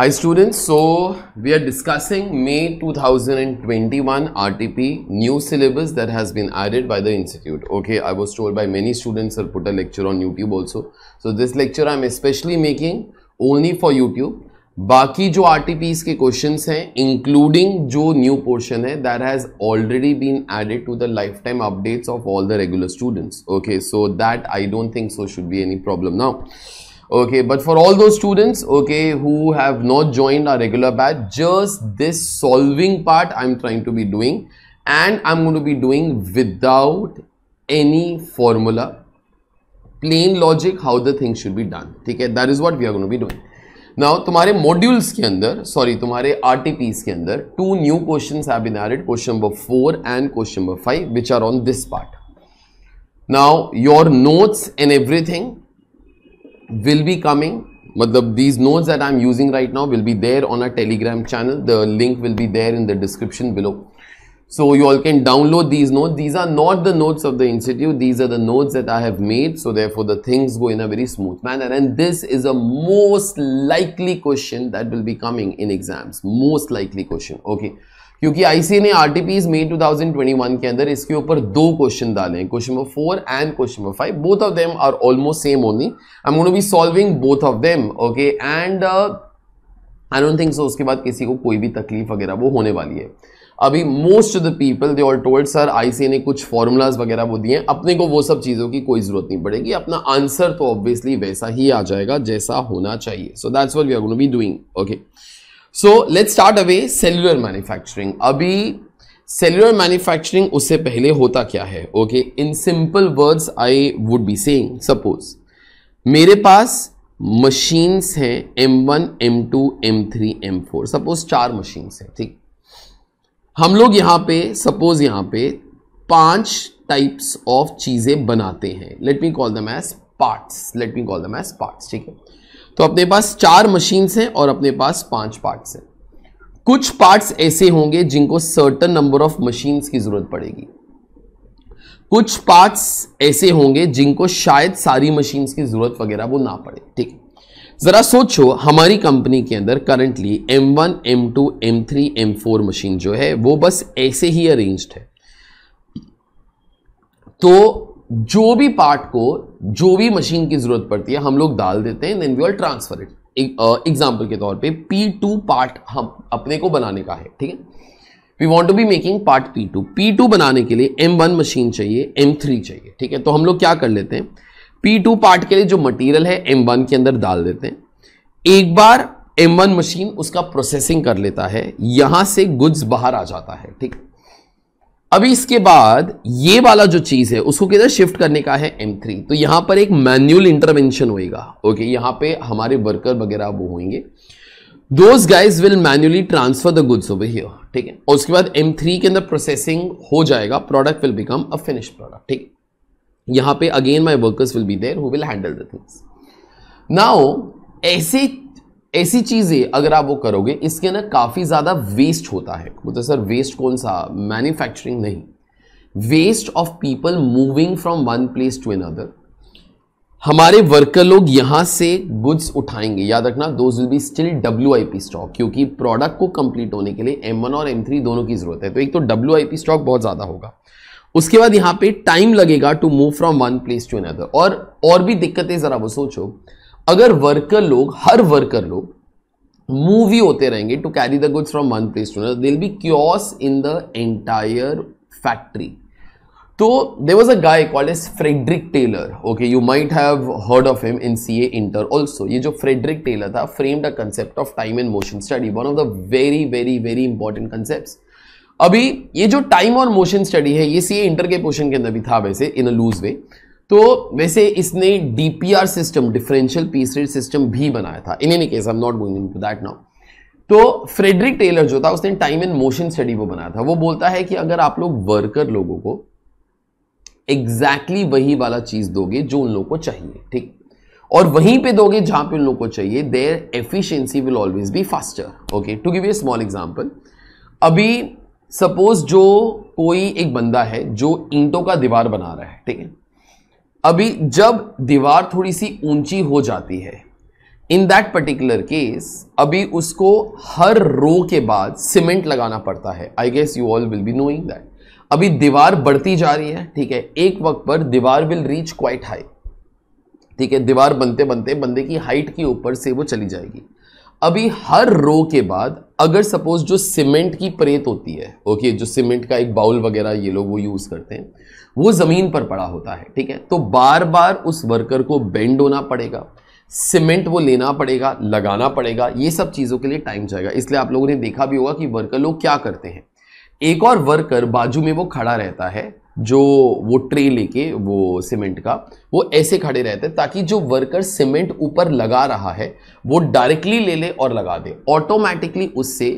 hi students so we are discussing may 2021 rtp new syllabus that has been added by the institute okay i was told by many students or put a lecture on youtube also so this lecture i'm especially making only for youtube baki jo rtps ke questions hai including jo new portion hai that has already been added to the lifetime updates of all the regular students okay so that i don't think so should be any problem now okay but for all those students okay who have not joined our regular batch just this solving part i'm trying to be doing and i'm going to be doing without any formula plain logic how the thing should be done okay that is what we are going to be doing now तुम्हारे modules के sorry, sorry तुम्हारे RTPs, के अंदर two new questions have been added question number four and question number five which are on this part now your notes and will be coming Matlab, these nodes that I'm using right now will be there on our telegram channel. The link will be there in the description below. So you all can download these nodes. These are not the nodes of the institute. These are the nodes that I have made. So therefore the things go in a very smooth manner. And this is a most likely question that will be coming in exams. Most likely question. Okay. क्योंकि IC ने R T RTPs मई 2021 के अंदर इसके ऊपर दो question डाले हैं question number four and question number five both of them are almost same only I am be solving both of them okay and I don't think so उसके बाद किसी को कोई भी तकलीफ वगैरह वो होने वाली है अभी most of the people they all told sir IC ने कुछ फॉर्मूलाज वगैरह वो दिए हैं अपने को वो सब चीज़ों की कोई ज़रूरत नहीं पड़ेगी अपना आंसर तो ऑब्वियसली वैसा ही आ जाएगा जैसा होना चाहिए so that's where we are gonna be doing okay so let start away cellular manufacturing अभी सेल्युलर मैन्युफैक्चरिंग उससे पहले होता क्या है okay in simple words I would be saying suppose मेरे पास मशीन्स हैं M1, M2, M3, M4 suppose चार मशीन्स हैं ठीक हम लोग यहाँ पे सपोज यहाँ पे पांच टाइप्स ऑफ चीज़ें बनाते हैं let me call them as parts let me call them as parts ठीक है तो अपने पास चार मशीन्स हैं और अपने पास पांच पार्ट्स हैं कुछ पार्ट्स ऐसे होंगे जिनको सर्टन नंबर ऑफ मशीन्स की जरूरत पड़ेगी कुछ पार्ट्स ऐसे होंगे जिनको शायद सारी मशीन्स की जरूरत वगैरह वो ना पड़े ठीक जरा सोचो हमारी कंपनी के अंदर currently M1, M2, M3, M4 machine जो है वो बस ऐसे ही अरेंज्ड है तो जो भी पार्ट को जो भी मशीन की जरूरत पड़ती है हम लोग डाल देते हैं then we all transfer it example के तौर पे पी टू पार्ट हम अपने को बनाने का है ठीक है we want to be making part P two P two बनाने के लिए एम वन मशीन चाहिए एम थ्री चाहिए ठीक है तो हम लोग क्या कर लेते हैं पी टू पार्ट के लिए जो मटेरियल है एम वन के अंदर डाल देते हैं एक बार एम वन मशीन उसका प्रोसेसिंग कर लेता है यहां से गुड्स बाहर आ जाता है ठीक है अभी इसके बाद ये वाला जो चीज है उसको किधर शिफ्ट करने का है M3 तो यहां पर एक मैन्युअल इंटरवेंशन होएगा ओके यहां पे हमारे वर्कर वगैरह वो होंगे those guys will manually transfer the goods over here ठीक है और उसके बाद M3 के अंदर प्रोसेसिंग हो जाएगा product will become a finish product ठीक यहां पे again my workers will be there who will handle the things now ऐसे ऐसी चीज़ें अगर आप वो करोगे इसके अंदर काफ़ी ज़्यादा वेस्ट होता है बोलते तो सर वेस्ट कौन सा मैन्युफैक्चरिंग नहीं waste of people moving from one place to another हमारे वर्कर लोग यहां से गुड्स उठाएंगे याद रखना those will be still W stock क्योंकि प्रोडक्ट को कंप्लीट होने के लिए एम और एम दोनों की जरूरत है तो एक तो डब्ल्यू स्टॉक बहुत ज़्यादा होगा उसके बाद यहां पे टाइम लगेगा to move from one place to another और और भी दिक्कतें ज़रा वो सोचो अगर वर्कर लोग हर वर्कर लोग मूवी होते रहेंगे to carry the goods from one place to there'll be chaos in the entire factory तो there was a guy call is Frederick Taylor okay you might have heard of him in C A inter also ये जो Frederick Taylor था framed a concept of time and motion study one of the very very very important concept अभी ये जो time और motion study है ये सी A inter के पोर्शन के अंदर भी था वैसे इन अ लूज वे तो वैसे इसने DPR system differential piece rate system भी बनाया था in any case I am not going into that now तो फ्रेडरिक टेलर जो था उसने टाइम एंड मोशन स्टडी वो बनाया था वो बोलता है कि अगर आप लोग वर्कर लोगों को एग्जैक्टली exactly वही वाला चीज दोगे जो उन लोगों को चाहिए ठीक और वहीं पे दोगे जहां पे उन लोगों को चाहिए their efficiency will always be faster okay to give you small example अभी सपोज जो कोई एक बंदा है जो ईंटों का दीवार बना रहा है ठीक है अभी जब दीवार थोड़ी सी ऊंची हो जाती है इन दैट पर्टिकुलर केस अभी उसको हर रो के बाद सीमेंट लगाना पड़ता है I guess you all will be knowing that अभी दीवार बढ़ती जा रही है ठीक है एक वक्त पर दीवार विल रीच क्वाइट हाई ठीक है दीवार बनते बनते बंदे की हाइट के ऊपर से वो चली जाएगी अभी हर रो के बाद अगर सपोज जो सीमेंट की प्रेत होती है ओके जो सीमेंट का एक बाउल वगैरह ये लोग वो यूज़ करते हैं वो ज़मीन पर पड़ा होता है ठीक है तो बार बार उस वर्कर को बेंड होना पड़ेगा सीमेंट वो लेना पड़ेगा लगाना पड़ेगा ये सब चीज़ों के लिए टाइम जाएगा इसलिए आप लोगों ने देखा भी होगा कि वर्कर लोग क्या करते हैं एक और वर्कर बाजू में वो खड़ा रहता है जो वो ट्रे लेके वो सीमेंट का वो ऐसे खड़े रहते हैं ताकि जो वर्कर सीमेंट ऊपर लगा रहा है वो डायरेक्टली ले ले और लगा दे ऑटोमेटिकली उससे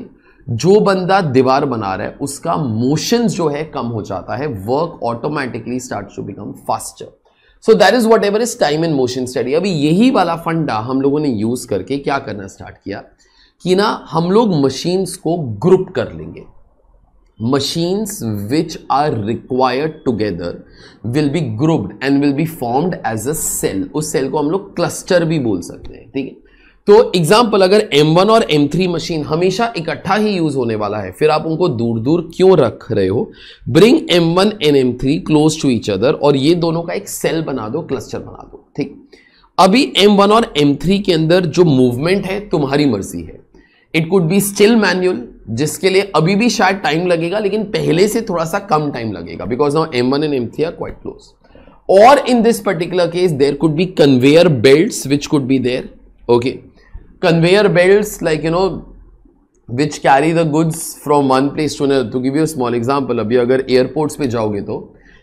जो बंदा दीवार बना रहा है उसका मोशन जो है कम हो जाता है work automatically start to become faster so that is whatever is time and motion study अभी यही वाला फंडा हम लोगों ने यूज करके क्या करना स्टार्ट किया कि ना हम लोग मशीन्स को ग्रुप कर लेंगे machines which are required together will be grouped and will be formed as a cell उस cell को हम लोग cluster भी बोल सकते हैं ठीक है तो एग्जाम्पल अगर M1 और M3 मशीन हमेशा इकट्ठा ही यूज होने वाला है फिर आप उनको दूर दूर क्यों रख रहे हो bring M1 and three close to each other और ये दोनों का एक सेल बना दो क्लस्टर बना दो ठीक अभी M1 और M3 के अंदर जो मूवमेंट है तुम्हारी मर्जी है it could be still manual जिसके लिए अभी भी शायद टाइम लगेगा लेकिन पहले से थोड़ा सा कम टाइम लगेगा because now M one and M three are quite close और in this particular case there could be conveyor belt which could be there okay conveyor belt like you know which carry the goods from one place to another to give you small example अभी अगर airports पे जाओगे तो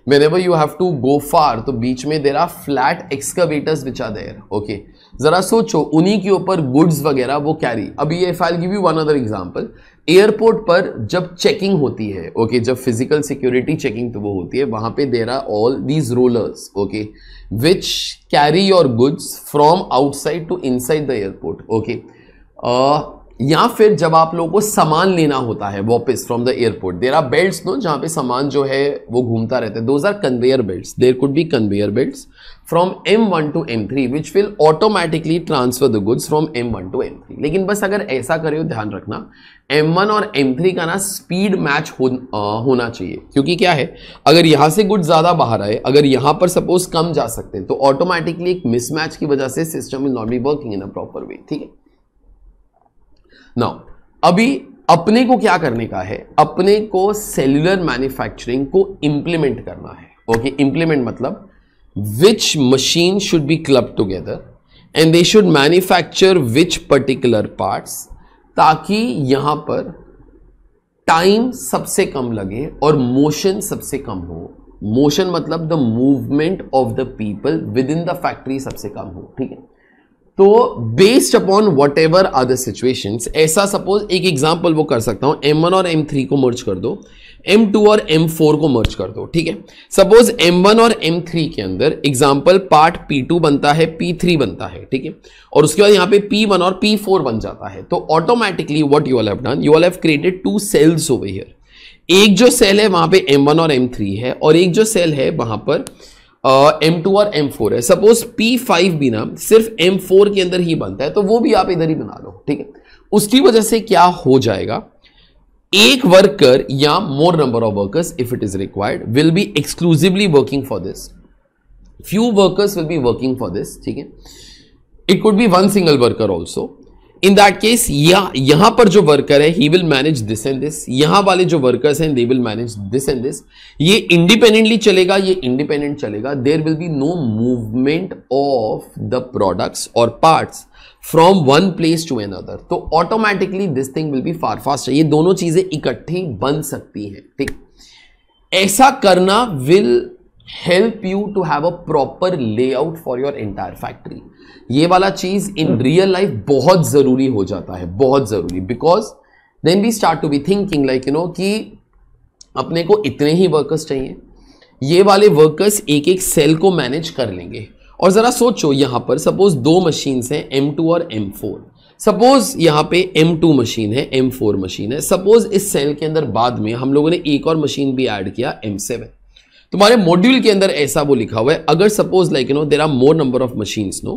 whenever you have to go far तो बीच में there are flat एक्सकवेटर्स which are there okay जरा सोचो उन्हीं के ऊपर गुड्स वगैरह वो कैरी अभी ये file give you one other example airport पर जब चेकिंग होती है ओके okay, जब फिजिकल सिक्योरिटी चेकिंग तो वो होती है वहां पे there are all these rollers okay which carry your goods from outside to inside the airport okay या फिर जब आप लोगों को सामान लेना होता है वापस from the airport there are belt no जहाँ पे सामान जो है वो घूमता रहता है those are conveyor belt there could be conveyor belt from M one to M three which will automatically transfer the goods from M one to M three लेकिन बस अगर ऐसा करे हो ध्यान रखना एम वन और एम थ्री का ना स्पीड मैच हो, आ, होना चाहिए क्योंकि क्या है अगर यहाँ से गुड्स ज़्यादा बाहर आए अगर यहाँ पर सपोज कम जा सकते हैं तो ऑटोमेटिकली एक मिसमैच की वजह से system is not be working in a proper way ठीक है नाउ अभी अपने को क्या करने का है अपने को सेल्युलर मैन्युफैक्चरिंग को इंप्लीमेंट करना है ओके okay? इंप्लीमेंट मतलब which machine should be club together and they should manufacture which particular parts ताकि यहां पर टाइम सबसे कम लगे और मोशन सबसे कम हो मोशन मतलब the movement of the people within the factory सबसे कम हो ठीक है तो based upon whatever other situation ऐसा सपोज एक एग्जाम्पल वो कर सकता हूं एम वन और एम थ्री को मर्ज कर दो एम टू और एम फोर को मर्ज कर दो ठीक है सपोज एम वन और एम थ्री के अंदर एग्जाम्पल पार्ट पी टू बनता है पी थ्री बनता है ठीक है और उसके बाद यहां पे पी वन और पी फोर बन जाता है तो automatically what you all have done you have created two cells over here एक जो सेल है वहां पे एम वन और एम थ्री है और एक जो सेल है वहां पर एम टू और एम फोर है सपोज पी फाइव भी ना सिर्फ एम फोर के अंदर ही बनता है तो वो भी आप इधर ही बना लो ठीक है उसकी वजह से क्या हो जाएगा एक वर्कर या more number of workers if it is required will be exclusively working for this few workers will be working for this ठीक है it could be one single worker also in that case यहां पर जो worker है he will manage this and this यहां वाले जो workers हैं they will manage this and this ये इंडिपेंडेंटली चलेगा ये इंडिपेंडेंट चलेगा there will be no movement of the products और parts from one place to other तो automatically this thing will be far fast ये दोनों चीजें इकट्ठी बन सकती हैं ठीक ऐसा करना will help you to have a proper layout for your entire factory ये वाला चीज इन रियल लाइफ बहुत जरूरी हो जाता है बहुत जरूरी because then we start to be thinking like you know कि अपने को इतने ही वर्कर्स चाहिए ये वाले वर्कर्स एक एक सेल को मैनेज कर लेंगे और ज़रा सोचो यहां पर सपोज दो मशीन्स हैं टू और एम फोर सपोज यहां पे टू मशीन है एम फोर मशीन है सपोज इस सेल के अंदर बाद में हम लोगों ने एक और मशीन भी ऐड किया एम सेवन तुम्हारे मॉड्यूल के अंदर ऐसा वो लिखा हुआ है अगर suppose like you know there are more number of machines no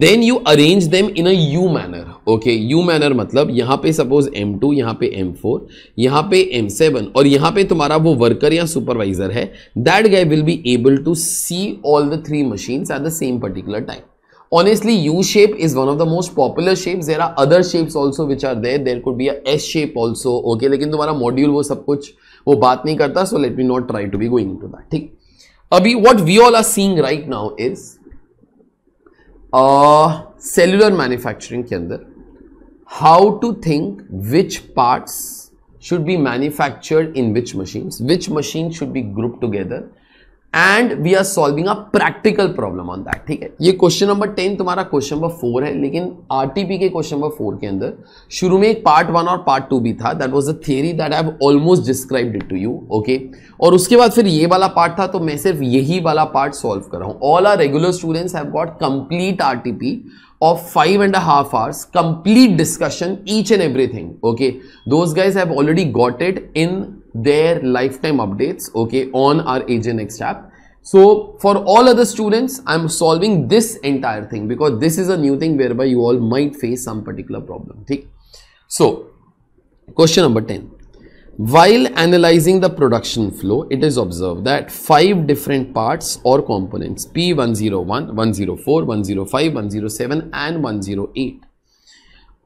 then you arrange them in a U manner okay U manner मतलब यहाँ पे सपोज एम टू यहाँ पे एम फोर यहाँ पे एम सेवन और यहाँ पे तुम्हारा वो वर्कर या सुपरवाइजर है that guy will be able to see all the three machines at the same particular time honestly u shape is one of the most popular shapes there are other shapes also which are there there could be a s shape also okay लेकिन तुम्हारा module वो सब कुछ वो बात नहीं करता so let me not try to be going to that ठीक अभी what we all are seeing right now is cellular manufacturing के अंदर how to think which parts should be manufactured in which machine which machine should be group together and we are solving a practical problem on that ठीक है ये question number ten तुम्हारा question number four है लेकिन R P K question number four के अंदर शुरू में एक पार्ट वन और पार्ट टू भी था that was a theory that I have almost described it to you okay और उसके बाद फिर ये वाला पार्ट था तो मैं सिर्फ यही वाला पार्ट सॉल्व कर रहा हूँ all are regular students have got complete P of five and a half hours complete discussion each and everything okay those guys have already got it in their lifetime updates okay on our next app. So for all other students, I'm solving this entire thing because this is a new thing whereby you all might face some particular problem. Okay? So question number 10. While analyzing the production flow, it is observed that five different parts or components P101, 104, 105, 107 and 108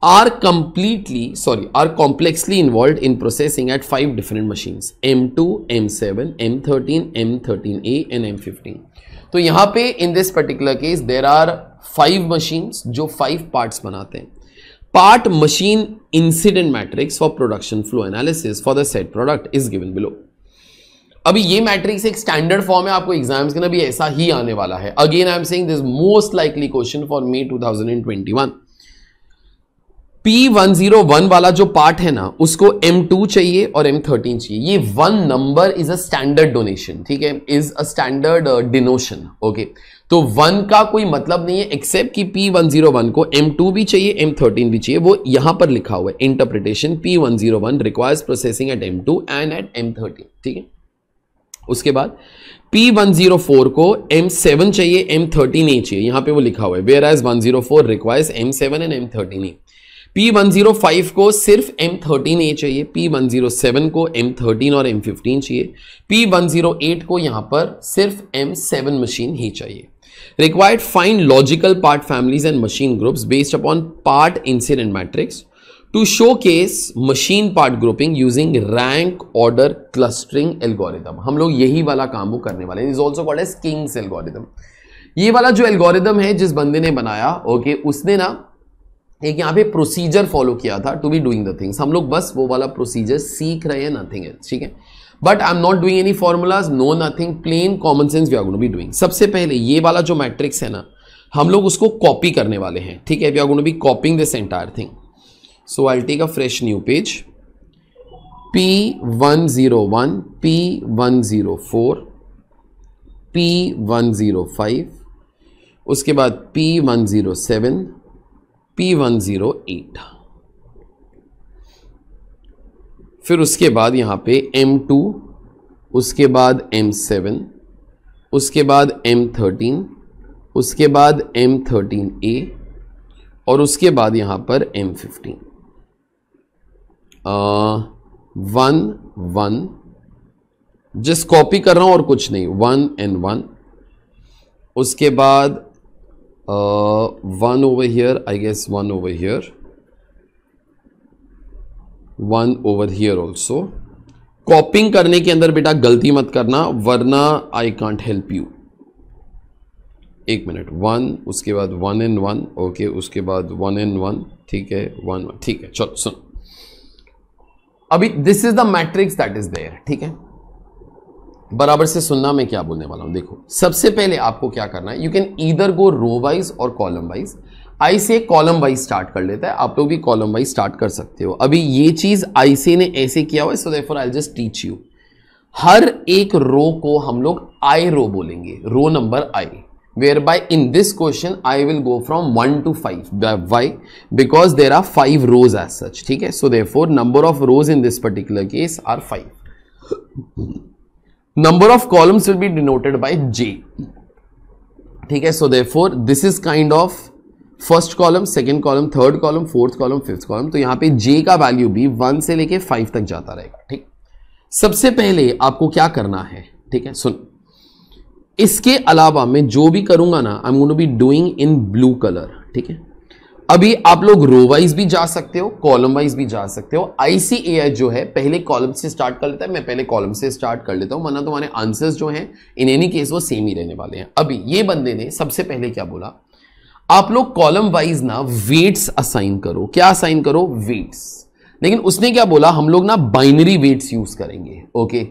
are completely sorry are complexly involve in processing at five different machine M two M seven M thirteen M thirteen A and M fifteen तो यहां पर in this particular case there are five machine जो five part बनाते हैं part machine incident matrix for production flow analysis for the set product is given below अभी ये matrix एक standard form है आपको एग्जाम्स के ना भी ऐसा ही आने वाला है again I am saying this most likely question for May 2021 P101 वाला जो पार्ट है ना उसको M2 चाहिए और M13 चाहिए ये one number is a standard donation ठीक है is a standard denotation okay तो वन का कोई मतलब नहीं है एक्सेप्ट कि P101 को M2 भी चाहिए M13 भी चाहिए वो यहां पर लिखा हुआ है interpretation P101 requires processing at M2 and at M13 ठीक है उसके बाद P104 को M7 चाहिए M13 नहीं चाहिए यहां पे वो लिखा हुआ है whereas one zero four requires M seven and M thirteen P105 को सिर्फ एम थर्टीन ए चाहिए P107 को एम थर्टीन और एम फिफ्टीन चाहिए P108 को यहाँ पर सिर्फ एम सेवन मशीन ही चाहिए required find logical part families and machine groups based upon part incident matrix to showcase machine part grouping using rank order clustering algorithm हम लोग यही वाला काम वो करने वाले is also called as King's algorithm ये वाला जो एल्गोरिदम है जिस बंदे ने बनाया ओके उसने ना एक यहाँ पे प्रोसीजर फॉलो किया था to be doing the things हम लोग बस वो वाला प्रोसीजर सीख रहे हैं नथिंग एल्स ठीक है but I am not doing any formulas no nothing plain common sense we are gonna be doing सबसे पहले ये वाला जो मैट्रिक्स है ना हम लोग उसको कॉपी करने वाले हैं ठीक है we are gonna be copying this entire thing so I take a fresh new page P one zero one P one zero four P one zero five उसके बाद P one zero seven P108 फिर उसके बाद यहाँ पे M2 उसके बाद M7 उसके बाद M13 उसके बाद M13A और उसके बाद यहाँ पर M15 वन वन जिस कॉपी कर रहा हूँ और कुछ नहीं वन एंड वन उसके बाद uh, over over here I guess over over here over over here also कॉपिंग करने के अंदर बेटा गलती मत करना वरना आई कांट हेल्प यू एक मिनट वन उसके बाद वन एंड वन ओके उसके बाद वन एंड वन ठीक है वन वन ठीक है चलो सुन अभी this is the matrix that is there ठीक है बराबर से सुनना मैं क्या बोलने वाला हूं देखो सबसे पहले आपको क्या करना है you can either go row wise और column wise I say column wise start कर लेता है आप लोग भी कॉलम वाइज स्टार्ट कर सकते हो अभी ये चीज़ आई से ने ऐसे किया हुआ है so therefore I just teach you हर एक रो को हम लोग आई रो बोलेंगे row number I where where by in this question I will go from 1 to 5 why because there are 5 rows as such okay so therefore number of rows in this particular case are five number of columns will be denoted by J ठीक है so for this is kind of first column second column third column fourth column fifth column तो यहां पे जे का value भी one से लेके five तक जाता रहेगा ठीक सबसे पहले आपको क्या करना है ठीक है सुन इसके अलावा मैं जो भी करूंगा ना I am going be doing in blue colour ठीक है अभी आप लोग रो वाइज भी जा सकते हो कॉलम वाइज भी जा सकते हो आईसीएआई जो है पहले कॉलम से स्टार्ट कर लेता है मैं पहले कॉलम से स्टार्ट कर लेता हूं वरना तुम्हारे आंसर्स जो हैं इन एनी केस वो सेम ही रहने वाले हैं अभी ये बंदे ने सबसे पहले क्या बोला आप लोग कॉलम वाइज ना वेट्स असाइन करो क्या असाइन करो वेट्स लेकिन उसने क्या बोला हम लोग ना बाइनरी वेट्स यूज करेंगे okay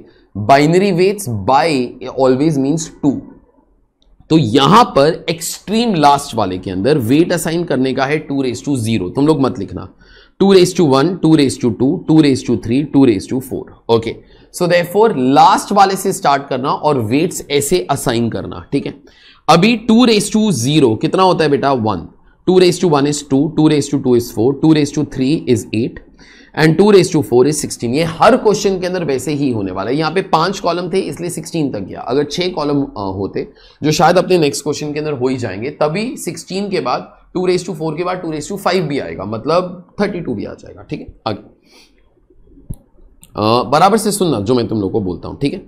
binary weights by always means two तो यहां पर एक्सट्रीम लास्ट वाले के अंदर वेट असाइन करने का है टू रेस टू जीरो तुम लोग मत लिखना two raise to one two raise to two two raise to three two raise to four okay so for last वाले से स्टार्ट करना और वेट्स ऐसे असाइन करना ठीक है अभी टू रेस टू जीरो कितना होता है बेटा one two raise to one is two two raise to two is four two raise to three is eight and two raise to four is sixteen ये हर क्वेश्चन के अंदर वैसे ही होने वाला है यहाँ पे पांच कॉलम थे इसलिए सिक्सटीन तक गया अगर छह कॉलम होते जो शायद अपने नेक्स्ट क्वेश्चन के अंदर हो ही जाएंगे तभी सिक्सटीन के बाद टू रेस टू फोर के बाद टू रेस टू फाइव भी आएगा मतलब थर्टी टू भी आ जाएगा ठीक है आगे बराबर से सुनना जो मैं तुम लोग को बोलता हूँ ठीक है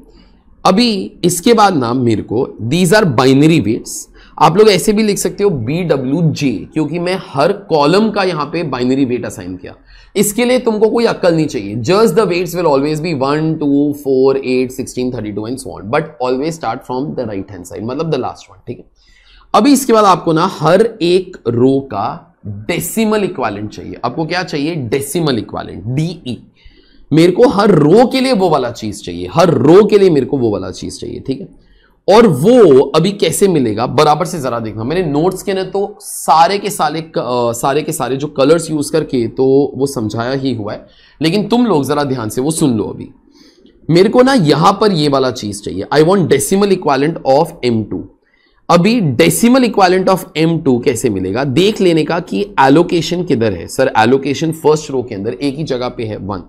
अभी इसके बाद ना मेरे को दीज आर बाइनरी वेट्स आप लोग ऐसे भी लिख सकते हो बी डब्ल्यू जे क्योंकि मैं हर कॉलम का यहाँ पे बाइनरी वेट असाइन किया इसके लिए तुमको कोई अक्ल नहीं चाहिए just the weights will always be one two four eight sixteen thirty two and so but always start from the right hand side मतलब द लास्ट वन ठीक है अभी इसके बाद आपको ना हर एक रो का डेसिमल इक्वालेंट चाहिए आपको क्या चाहिए डेसिमल इक्वालेंट डीई मेरे को हर रो के लिए वो वाला चीज चाहिए हर रो के लिए मेरे को वो वाला चीज चाहिए ठीक है और वो अभी कैसे मिलेगा बराबर से जरा देखना मैंने नोट्स के ना तो सारे के सारे आ, सारे के सारे जो कलर्स यूज करके तो वो समझाया ही हुआ है लेकिन तुम लोग जरा ध्यान से वो सुन लो अभी मेरे को ना यहां पर ये वाला चीज चाहिए I want decimal equivalent of M two अभी decimal equivalent of M two कैसे मिलेगा देख लेने का कि एलोकेशन किधर है सर एलोकेशन फर्स्ट रो के अंदर एक ही जगह पे है वन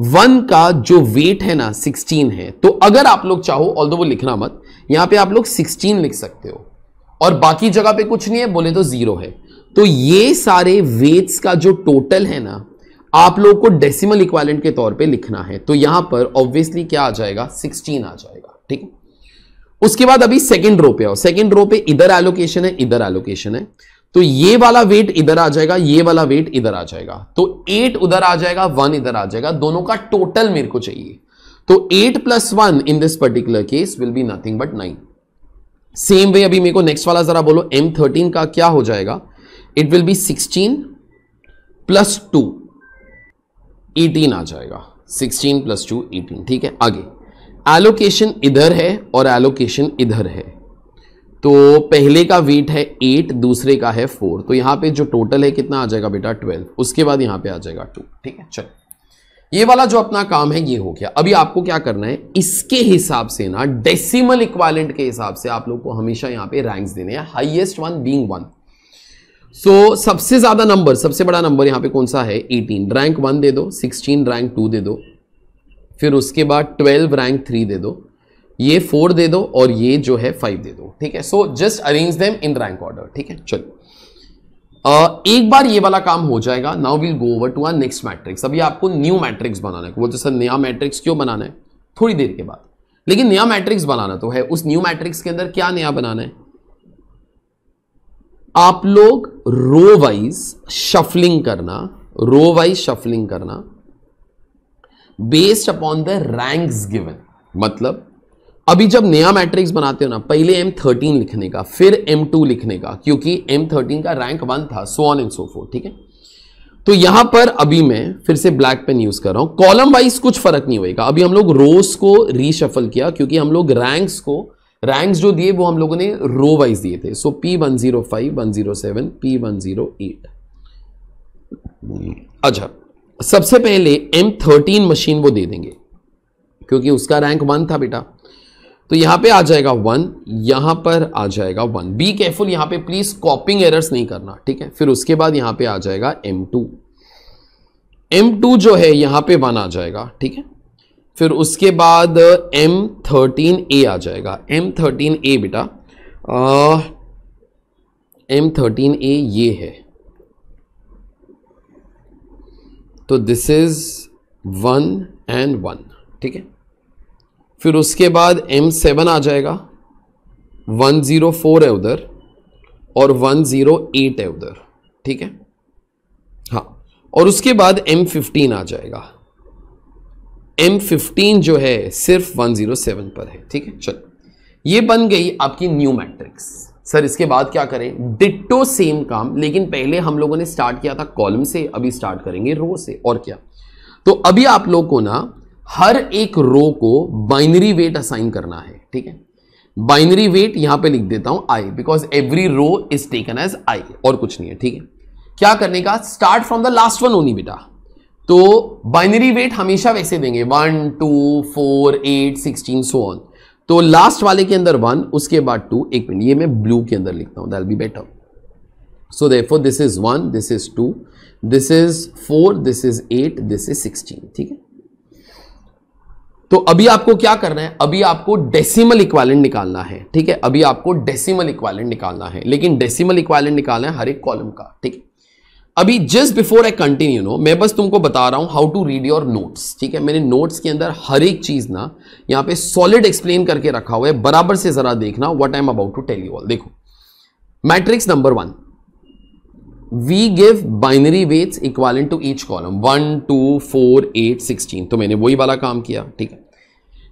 वन का जो वेट है ना सिक्सटीन है तो अगर आप लोग चाहो ऑल वो लिखना मत यहां पे आप लोग सिक्सटीन लिख सकते हो और बाकी जगह पे कुछ नहीं है बोले तो जीरो है तो ये सारे वेट्स का जो टोटल है ना आप लोग को डेसिमल इक्वालेंट के तौर पे लिखना है तो यहां पर ऑब्वियसली क्या आ जाएगा 16 आ जाएगा ठीक उसके बाद अभी सेकेंड रो पे आओ सेकेंड रो पे इधर एलोकेशन है इधर एलोकेशन है तो ये वाला वेट इधर आ जाएगा ये वाला वेट इधर आ जाएगा तो एट उधर आ जाएगा वन इधर आ जाएगा दोनों का टोटल मेरे को चाहिए तो eight plus one in this particular case will be nothing but nine same way अभी मेरे को नेक्स्ट वाला जरा बोलो एम थर्टीन का क्या हो जाएगा it will be sixteen plus two eighteen आ जाएगा सिक्सटीन प्लस टू एटीन ठीक है आगे एलोकेशन इधर है और एलोकेशन इधर है तो पहले का वेट है एट दूसरे का है फोर तो यहां पे जो टोटल है कितना आ जाएगा बेटा ट्वेल्व उसके बाद यहां पे आ जाएगा टू ठीक है चलो ये वाला जो अपना काम है ये हो गया अभी आपको क्या करना है इसके हिसाब से ना डेसिमल इक्वालेंट के हिसाब से आप लोग को हमेशा यहां पे रैंक्स देने हैं highest one being one so so, सबसे ज्यादा नंबर सबसे बड़ा नंबर यहां पे कौन सा है 18 रैंक वन दे दो 16 रैंक टू दे दो फिर उसके बाद 12 रैंक थ्री दे दो ये फोर दे दो और ये जो है फाइव दे दो ठीक है so just arrange them in rank order ठीक है चलो Uh, एक बार ये वाला काम हो जाएगा now will go over to our next matrix अभी आपको न्यू मैट्रिक्स बनाना है वो सर नया मैट्रिक्स क्यों बनाना है थोड़ी देर के बाद लेकिन नया मैट्रिक्स बनाना तो है उस न्यू मैट्रिक्स के अंदर क्या नया बनाना है आप लोग रो वाइज शफलिंग करना रो वाइज शफलिंग करना based upon the ranks given मतलब अभी जब नया मैट्रिक्स बनाते हो ना पहले एम थर्टीन लिखने का फिर एम टू लिखने का क्योंकि एम थर्टीन का रैंक वन था so on and so forth ठीक है तो यहां पर अभी मैं फिर से ब्लैक पेन यूज कर रहा हूं कॉलम वाइज कुछ फर्क नहीं होएगा अभी हम लोग रोज को रीशफल किया क्योंकि हम लोग रैंक्स को रैंक्स जो दिए वो हम लोगों ने रो वाइज दिए थे so P one zero five one zero seven P one zero eight अच्छा सबसे पहले एम थर्टीन मशीन वो दे देंगे क्योंकि उसका रैंक वन था बेटा तो यहां पे आ जाएगा वन यहां पर आ जाएगा वन बी केयरफुल यहां पे प्लीज कॉपिंग एरर्स नहीं करना ठीक है फिर उसके बाद यहां पे आ जाएगा एम टू एम टू जो है यहां पे वन आ जाएगा ठीक है फिर उसके बाद एम थर्टीन ए आ जाएगा एम थर्टीन ए बेटा एम थर्टीन ए ये है तो this is one and one ठीक है फिर उसके बाद एम सेवन आ जाएगा वन ज़ीरो फोर है उधर और वन ज़ीरो एट है उधर ठीक है हाँ और उसके बाद एम फिफ्टीन आ जाएगा एम फिफ्टीन जो है सिर्फ वन ज़ीरो सेवन पर है ठीक है चलो ये बन गई आपकी न्यू मैट्रिक्स सर इसके बाद क्या करें डिट्टो सेम काम लेकिन पहले हम लोगों ने स्टार्ट किया था कॉलम से अभी स्टार्ट करेंगे रो से और क्या तो अभी आप लोग को ना हर एक रो को बाइनरी वेट असाइन करना है ठीक है बाइनरी वेट यहां पे लिख देता हूं I because every row is taken as I और कुछ नहीं है ठीक है क्या करने का start from the last one only बेटा तो बाइनरी वेट हमेशा वैसे देंगे one two four eight sixteen so on तो लास्ट वाले के अंदर वन उसके बाद टू एक मिनट ये मैं ब्लू के अंदर लिखता हूं that be better so they this is one this is two this is four this is eight this is sixteen ठीक है तो अभी आपको क्या करना है अभी आपको डेसिमल इक्वालेंट निकालना है ठीक है अभी आपको डेसिमल इक्वालेंट निकालना है लेकिन डेसिमल इक्वालेंट निकालना है हर एक कॉलम का ठीक है अभी just before I continue no मैं बस तुमको बता रहा हूं how to read your notes ठीक है मैंने नोट्स के अंदर हर एक चीज ना यहां पे सॉलिड एक्सप्लेन करके रखा हुआ है बराबर से जरा देखना what I am about to tell you all देखो matrix number one we give binary weights equivalent to each column one two four eight sixteen तो मैंने वही वाला काम किया ठीक है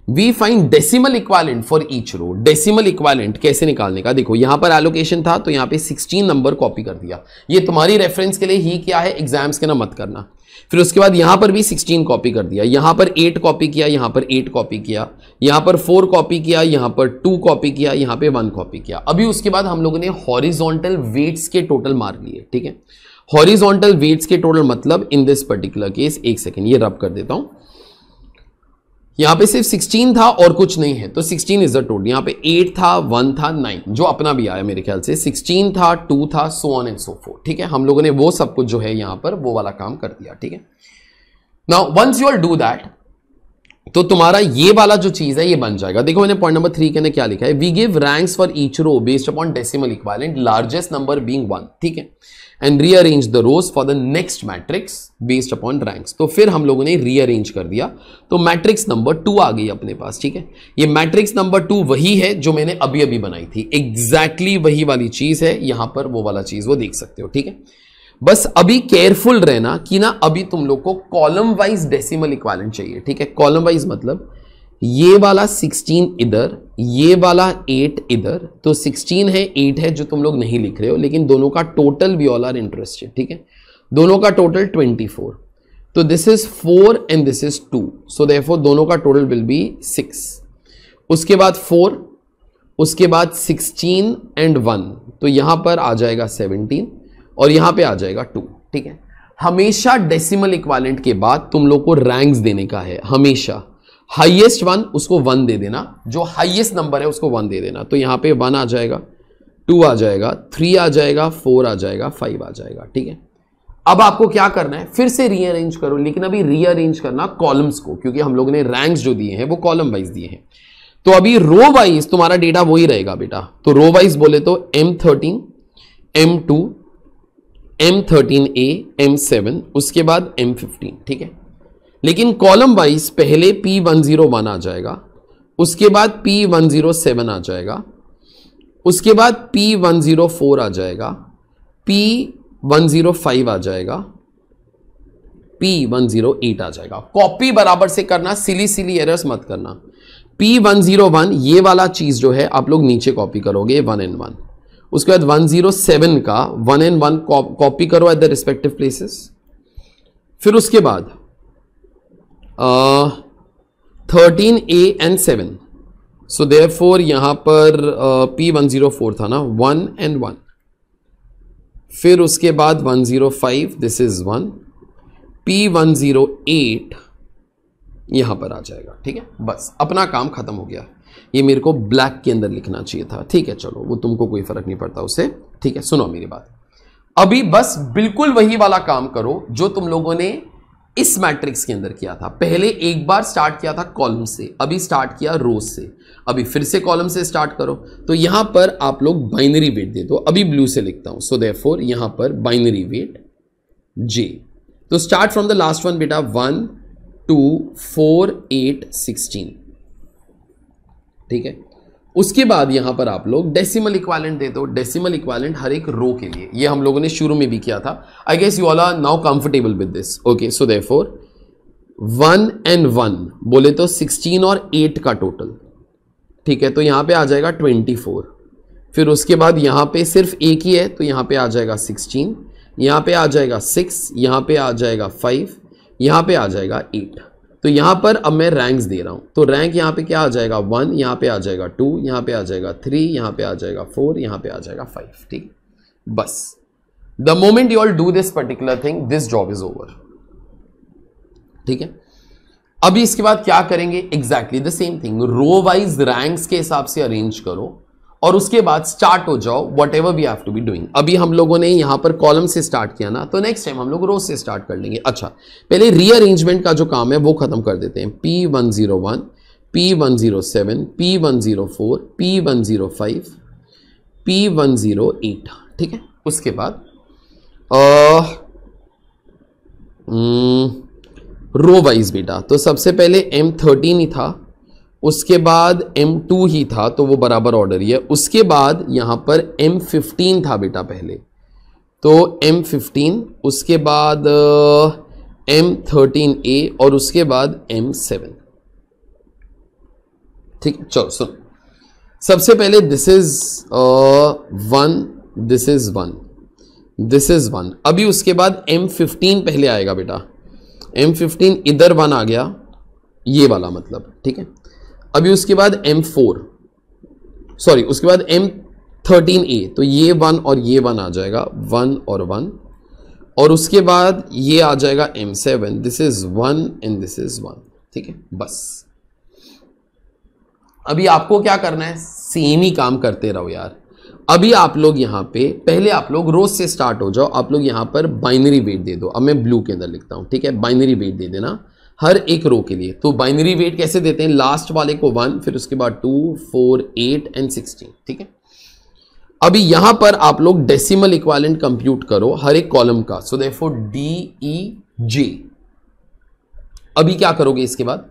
we find decimal equivalent for each row decimal equivalent कैसे निकालने का देखो यहां पर एलोकेशन था तो यहां पे 16 नंबर कॉपी कर दिया ये तुम्हारी रेफरेंस के लिए ही क्या है एग्जाम्स के ना मत करना फिर उसके बाद यहां पर भी 16 कॉपी कर दिया यहां पर 8 कॉपी किया यहां पर 8 कॉपी किया यहां पर 4 कॉपी किया यहां पर 2 कॉपी किया यहां पे 1 कॉपी किया अभी उसके बाद हम लोगों ने हॉरिजॉन्टल वेट्स के टोटल मार लिए ठीक है हॉरिजॉन्टल वेट्स के टोटल मतलब इन दिस पर्टिकुलर केस एक सेकेंड ये रब कर देता हूं यहां पे सिर्फ 16 था और कुछ नहीं है तो 16 इज द टोटल यहां पे 8 था 1 था 9 जो अपना भी आया मेरे ख्याल से 16 था 2 था so on and so forth ठीक है हम लोगों ने वो सब कुछ जो है यहां पर वो वाला काम कर दिया ठीक है now once you are do that तो तुम्हारा ये वाला जो चीज है ये बन जाएगा देखो मैंने पॉइंट नंबर थ्री के क्या लिखा है we give ranks for each row based upon decimal equivalent largest number being one ठीक है and rearrange the rows for the next matrix based upon ranks तो फिर हम लोगों ने रीअरेंज कर दिया तो मैट्रिक्स नंबर टू आ गई अपने पास ठीक है ये मैट्रिक्स नंबर टू वही है जो मैंने अभी अभी बनाई थी एग्जैक्टली exactly वही वाली चीज़ है यहां पर वो वाला चीज़ वो देख सकते हो ठीक है बस अभी केयरफुल रहना कि ना अभी तुम लोग को कॉलम वाइज डेसिमल इक्वालेंट चाहिए ठीक है कॉलम वाइज मतलब ये वाला 16 इधर ये वाला 8 इधर तो 16 है 8 है जो तुम लोग नहीं लिख रहे हो लेकिन दोनों का total we all are interested ठीक है दोनों का टोटल 24 तो this is 4 and this is 2 so therefore दोनों का टोटल विल बी 6 उसके बाद 4 उसके बाद 16 एंड 1 तो यहां पर आ जाएगा 17 और यहां पे आ जाएगा 2 ठीक है हमेशा डेसिमल इक्वालेंट के बाद तुम लोग को रैंक्स देने का है हमेशा हाइएस्ट वन उसको वन दे देना जो हाइएस्ट नंबर है उसको वन दे देना तो यहां पे वन आ जाएगा टू आ जाएगा थ्री आ जाएगा फोर आ जाएगा फाइव आ जाएगा ठीक है अब आपको क्या करना है फिर से रीअरेंज करो लेकिन अभी रीअरेंज करना कॉलम्स को क्योंकि हम लोगों ने रैंक्स जो दिए हैं वो कॉलम वाइज दिए हैं तो अभी रो वाइज तुम्हारा डेटा वही रहेगा बेटा तो रो वाइज बोले तो M thirteen M two M thirteen A M seven उसके बाद एम फिफ्टीन ठीक है लेकिन कॉलम वाइज पहले पी वन जीरो वन आ जाएगा उसके बाद पी वन जीरो सेवन आ जाएगा उसके बाद पी वन जीरो फोर आ जाएगा पी आ जाएगा P108 आ जाएगा कॉपी बराबर से करना सिली सिली एरर्स मत करना पी वन जीरो वन ये वाला चीज़ जो है आप लोग नीचे कॉपी करोगे वन एंड वन उसके बाद वन जीरो सेवन का वन एंड वन कॉपी करो एट द रिस्पेक्टिव प्लेसेस फिर उसके बाद thirteen A and seven so therefore यहां पर पी वन ज़ीरो फोर था ना वन एंड वन फिर उसके बाद one zero five this is one P one zero eight यहां पर आ जाएगा ठीक है बस अपना काम ख़त्म हो गया ये मेरे को ब्लैक के अंदर लिखना चाहिए था ठीक है चलो वो तुमको कोई फ़र्क नहीं पड़ता उसे ठीक है सुनो मेरी बात अभी बस बिल्कुल वही वाला काम करो जो तुम लोगों ने इस मैट्रिक्स के अंदर किया था पहले एक बार स्टार्ट किया था कॉलम से अभी स्टार्ट किया रोज से अभी फिर से कॉलम से स्टार्ट करो तो यहां पर आप लोग बाइनरी वेट दे दो अभी ब्लू से लिखता हूं सो दे फोर यहां पर बाइनरी वेट जे तो start from the last one बेटा one two four eight sixteen ठीक है उसके बाद यहाँ पर आप लोग डेसिमल इक्वालेंट दे दो डेसिमल इक्वालेंट हर एक रो के लिए ये हम लोगों ने शुरू में भी किया था I guess you all are now comfortable with this okay so they four one and one बोले तो सिक्सटीन और एट का टोटल ठीक है तो यहाँ पे आ जाएगा ट्वेंटी फोर फिर उसके बाद यहाँ पे सिर्फ एक ही है तो यहाँ पे आ जाएगा सिक्सटीन यहाँ पे आ जाएगा सिक्स यहाँ पे आ जाएगा फाइव यहाँ पे आ जाएगा एट तो यहां पर अब मैं रैंक्स दे रहा हूं तो रैंक यहां पे क्या आ जाएगा वन यहां पे आ जाएगा टू यहां पे आ जाएगा थ्री यहां पे आ जाएगा फोर यहां पे आ जाएगा फाइव ठीक बस the moment you all do this particular thing this job is over ठीक है अभी इसके बाद क्या करेंगे exactly the same thing row wise ranks के हिसाब से अरेंज करो और उसके बाद स्टार्ट हो जाओ whatever we have to be doing अभी हम लोगों ने यहाँ पर कॉलम से स्टार्ट किया ना तो नेक्स्ट टाइम हम लोग रोज से स्टार्ट कर लेंगे अच्छा पहले रीअरेंजमेंट का जो काम है वो खत्म कर देते हैं P one zero one P one zero seven P one zero four P one zero five P one zero eight ठीक है उसके बाद रो वाइज हम्म, बेटा तो सबसे पहले एम थर्टीन ही था उसके बाद M2 ही था तो वो बराबर ऑर्डर ही है उसके बाद यहाँ पर M15 था बेटा पहले तो M15 उसके बाद M13A और उसके बाद M7 ठीक चलो सुन सबसे पहले this is one this is one this is one अभी उसके बाद M15 पहले आएगा बेटा M15 इधर वन आ गया ये वाला मतलब ठीक है अभी उसके बाद एम फोर सॉरी उसके बाद एम थर्टीन ए तो ये वन और ये वन आ जाएगा वन और वन और उसके बाद ये आ जाएगा M seven this is one and this is one ठीक है बस अभी आपको क्या करना है सेम ही काम करते रहो यार अभी आप लोग यहां पे पहले आप लोग रोज से स्टार्ट हो जाओ आप लोग यहां पर बाइनरी वेट दे दो अब मैं ब्लू के अंदर लिखता हूं ठीक है बाइनरी वेट दे देना हर एक रो के लिए तो बाइनरी वेट कैसे देते हैं लास्ट वाले को वन फिर उसके बाद two four eight and sixteen ठीक है अभी यहां पर आप लोग डेसिमल इक्वालेंट कंप्यूट करो हर एक कॉलम का सो देफो डी ई जे अभी क्या करोगे इसके बाद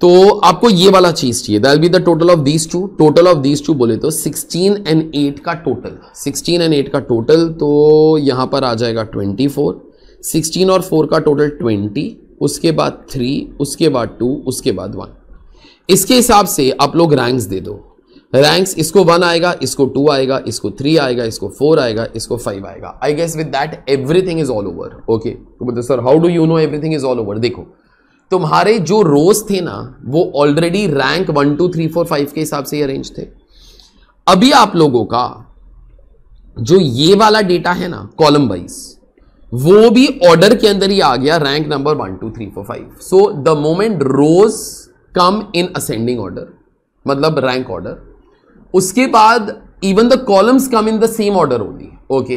तो आपको ये वाला चीज चाहिए that'll be the total of these two total of these two बोले तो 16 एंड 8 का टोटल 16 एंड 8 का टोटल तो यहां पर आ जाएगा 24 16 और 4 का टोटल ट्वेंटी उसके बाद थ्री उसके बाद टू उसके बाद वन इसके हिसाब से आप लोग रैंक्स दे दो रैंक्स इसको वन आएगा इसको टू आएगा इसको थ्री आएगा इसको फोर आएगा इसको फाइव आएगा I guess with that everything is all over okay तो बोलते sir how do you know everything is all over देखो तुम्हारे जो रोज थे ना वो already rank one two three four five के हिसाब से अरेंज थे अभी आप लोगों का जो ये वाला डेटा है ना कॉलम वाइज वो भी ऑर्डर के अंदर ही आ गया rank number one two three four five so the moment rows come in ascending order मतलब रैंक ऑर्डर उसके बाद even the columns come in the same order only okay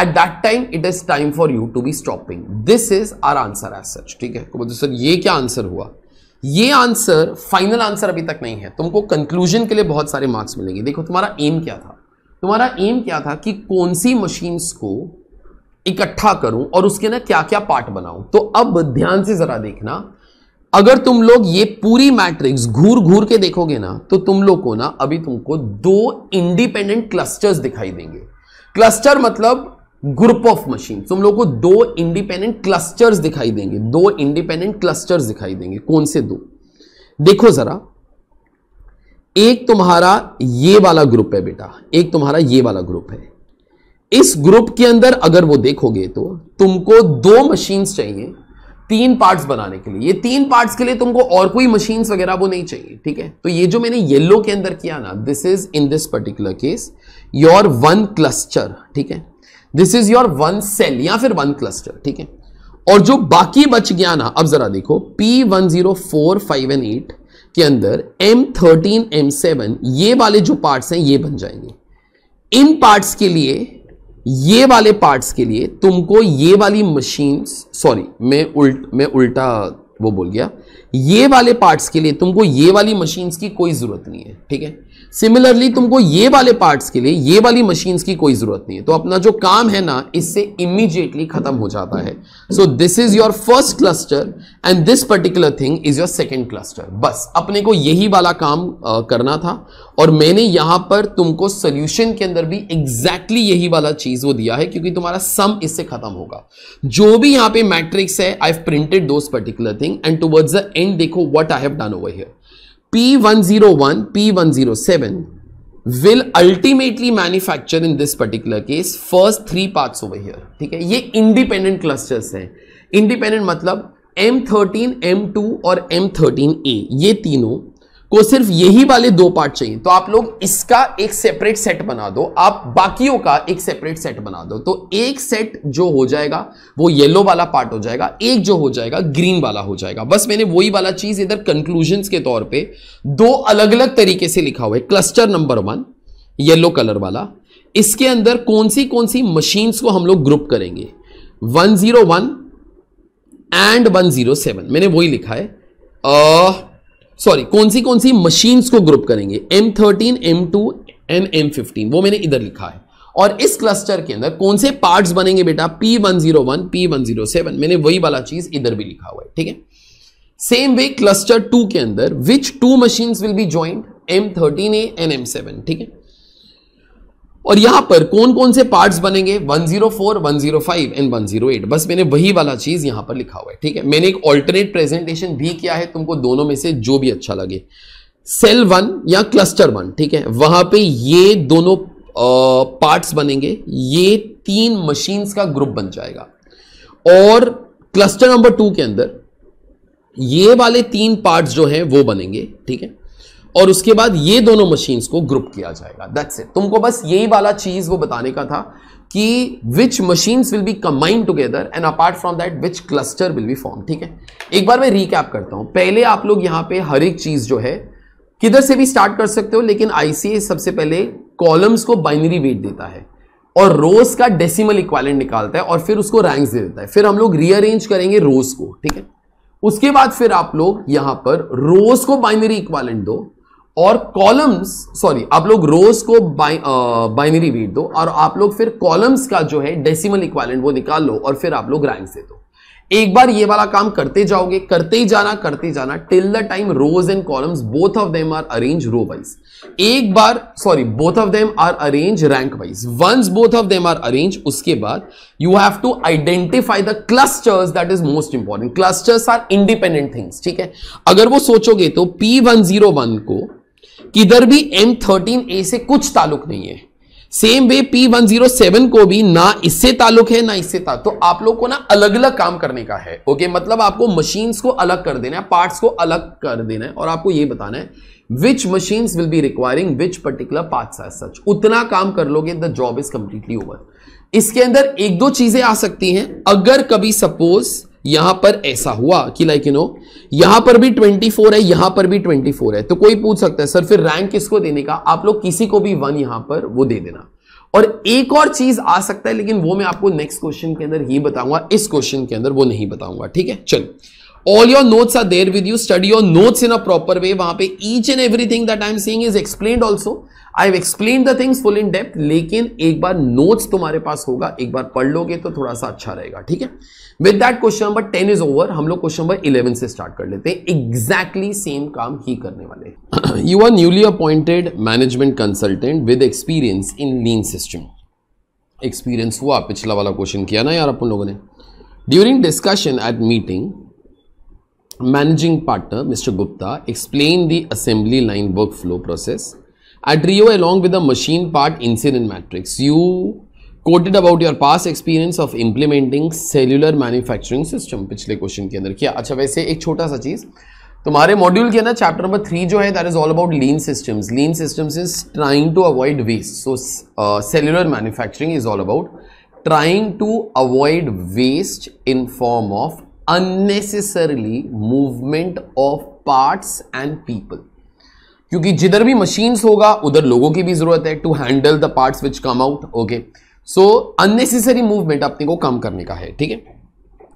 at that time it is time for you to be stopping this is our answer as such ठीक है तो sir ये क्या answer हुआ ये answer final answer अभी तक नहीं है तुमको कंक्लूजन के लिए बहुत सारे मार्क्स मिलेंगे देखो तुम्हारा एम क्या था तुम्हारा एम क्या था कि कौन सी मशीन्स को इकट्ठा करूं और उसके ना क्या क्या पार्ट बनाऊं तो अब ध्यान से जरा देखना अगर तुम लोग ये पूरी मैट्रिक्स घूर घूर के देखोगे ना तो तुम लोग को ना अभी तुमको दो इंडिपेंडेंट क्लस्टर्स दिखाई देंगे क्लस्टर मतलब ग्रुप ऑफ मशीन तुम लोग को दो इंडिपेंडेंट क्लस्टर्स दिखाई देंगे दो इंडिपेंडेंट क्लस्टर्स दिखाई देंगे कौन से दो देखो जरा एक तुम्हारा ये वाला ग्रुप है बेटा एक तुम्हारा ये वाला ग्रुप है इस ग्रुप के अंदर अगर वो देखोगे तो तुमको दो मशीन्स चाहिए तीन पार्ट्स बनाने के लिए ये तीन पार्ट्स के लिए तुमको और कोई मशीन्स वगैरह वो नहीं चाहिए ठीक है तो ये जो मैंने येलो के अंदर किया ना this is in this particular case your one cluster ठीक है this is your one cell या फिर वन क्लस्टर ठीक है और जो बाकी बच गया ना अब जरा देखो P one zero four five and eight के अंदर एम थर्टीन एम सेवन ये वाले जो पार्ट्स हैं ये बन जाएंगे इन पार्ट्स के लिए ये वाले पार्ट्स के लिए तुमको ये वाली मशीन सॉरी मैं उल्ट मैं उल्टा वो बोल गया ये वाले पार्ट्स के लिए तुमको ये वाली मशीन्स की कोई ज़रूरत नहीं है ठीक है सिमिलरली तुमको ये वाले पार्ट्स के लिए ये वाली मशीन्स की कोई जरूरत नहीं है तो अपना जो काम है ना इससे इमीजिएटली खत्म हो जाता है so this is your first cluster and this particular thing is your second cluster बस अपने को यही वाला काम आ, करना था और मैंने यहां पर तुमको सोल्यूशन के अंदर भी एग्जैक्टली exactly यही वाला चीज वो दिया है क्योंकि तुम्हारा सम इससे खत्म होगा जो भी यहां पे मैट्रिक्स है I have printed those particular thing and towards the end देखो what I have done over here P101, P107 will ultimately manufacture in this particular case first three parts over here ठीक है ये independent clusters हैं independent मतलब M13, M2 और M13A ये तीनों को सिर्फ यही वाले दो पार्ट चाहिए तो आप लोग इसका एक सेपरेट सेट बना दो आप बाकियों का एक सेपरेट सेट बना दो तो एक सेट जो हो जाएगा वो येलो वाला पार्ट हो जाएगा एक जो हो जाएगा ग्रीन वाला हो जाएगा बस मैंने वही वाला चीज इधर कंक्लूजन के तौर पर दो अलग अलग तरीके से लिखा हुआ है cluster number one yellow colour वाला इसके अंदर कौन सी कौन सी मशीन्स को हम लोग ग्रुप करेंगे वन एंड वन मैंने वही लिखा है आ, सॉरी कौन सी कौन सी मशीन को ग्रुप करेंगे M thirteen M two and M fifteen वो मैंने इधर लिखा है और इस क्लस्टर के अंदर कौन से पार्ट बनेंगे बेटा P one zero one P one zero seven मैंने वही वाला चीज इधर भी लिखा हुआ है ठीक है सेम वे क्लस्टर टू के अंदर which two machine will be joint M thirteen A and M seven ठीक है और यहां पर कौन कौन से पार्ट्स बनेंगे 104, 105 एंड 108 बस मैंने वही वाला चीज यहां पर लिखा हुआ है ठीक है मैंने एक ऑल्टरनेट प्रेजेंटेशन भी किया है तुमको दोनों में से जो भी अच्छा लगे सेल वन या क्लस्टर वन ठीक है वहां पे ये दोनों पार्ट्स बनेंगे ये तीन मशीन का ग्रुप बन जाएगा और क्लस्टर नंबर टू के अंदर ये वाले तीन पार्ट जो है वो बनेंगे ठीक है और उसके बाद ये दोनों मशीन्स को ग्रुप किया जाएगा दैट्स इट तुमको बस यही वाला चीज वो बताने का था कि which machines will be combined together and apart from that which cluster will be form ठीक है एक बार मैं रिकैप करता हूं पहले आप लोग यहां पे हर एक चीज जो है किधर से भी स्टार्ट कर सकते हो लेकिन आईसीए सबसे पहले कॉलम्स को बाइनरी वेट देता है और रोज का डेसिमल इक्वालेंट निकालता है और फिर उसको रैंक्स दे देता है फिर हम लोग रीअरेंज करेंगे रोज को ठीक है उसके बाद फिर आप लोग यहां पर रोज को बाइनरी इक्वालेंट दो और कॉलम्स सॉरी आप लोग रोज को बाइनरी रीड दो और आप लोग फिर कॉलम्स का जो है डेसिमल इक्वालेंट वो निकाल लो और फिर आप लोग रैंक दे दो एक बार ये वाला काम करते जाओगे करते ही जाना करते जाना till the time rows and columns both of them are arrange row wise एक बार sorry both of them are arrange rank wise once both of them are arrange उसके बाद you have to identify the clusters that is most important clusters are independent things ठीक है अगर वो सोचोगे तो पी वन जीरो वन को किधर भी एम थर्टीन ए से कुछ ताल्लुक नहीं है same way P one zero seven को भी ना इससे ताल्लुक है ना इससे ताल्लुक तो आप लोग को ना अलग अलग काम करने का है ओके मतलब आपको मशीन्स को अलग कर देना है पार्ट्स को अलग कर देना है और आपको ये बताना है which machines will be requiring which particular parts are such उतना काम कर लोगे the job is completely over इसके अंदर एक दो चीजें आ सकती हैं अगर कभी सपोज यहां पर ऐसा हुआ कि लाइक यू नो यहां पर भी 24 है यहां पर भी 24 है तो कोई पूछ सकता है सर फिर रैंक किसको देने का आप लोग किसी को भी वन यहां पर वो दे देना और एक और चीज आ सकता है लेकिन वो मैं आपको नेक्स्ट क्वेश्चन के अंदर ही बताऊंगा इस क्वेश्चन के अंदर वो नहीं बताऊंगा ठीक है चलो all your notes are there with you study your notes in a proper way वहां पे each and everything that I am seeing is explain also I explain the things full in depth लेकिन एक बार notes तुम्हारे पास होगा एक बार पढ़ लोगे तो थोड़ा सा अच्छा रहेगा ठीक है with that question number ten is over हम लोग क्वेश्चन नंबर इलेवन से स्टार्ट कर लेते हैं एग्जैक्टली सेम काम ही करने वाले you are newly appointed management consultant with experience in lean system experience हुआ पिछला वाला क्वेश्चन किया ना यार अपन लोगों ने during discussion at meeting managing partner mister Gupta explain the line work flow process at Rio along with the machine part incident matrix you quoted about your past experience of implementing cellular manufacturing system पिछले question के अंदर किया अच्छा वैसे एक छोटा सा चीज़ तुम्हारे मॉड्यूल के ना चैप्टर नंबर थ्री जो है that is all about lean systems lean systems is trying to avoid waste so cellular manufacturing is all about trying to avoid waste in form of unnecessarily movement of parts and people क्योंकि जिधर भी machines होगा उधर लोगों की भी जरूरत है to handle the parts which come out okay okay? So unnecessary movement अपने को कम करने का है ठीक है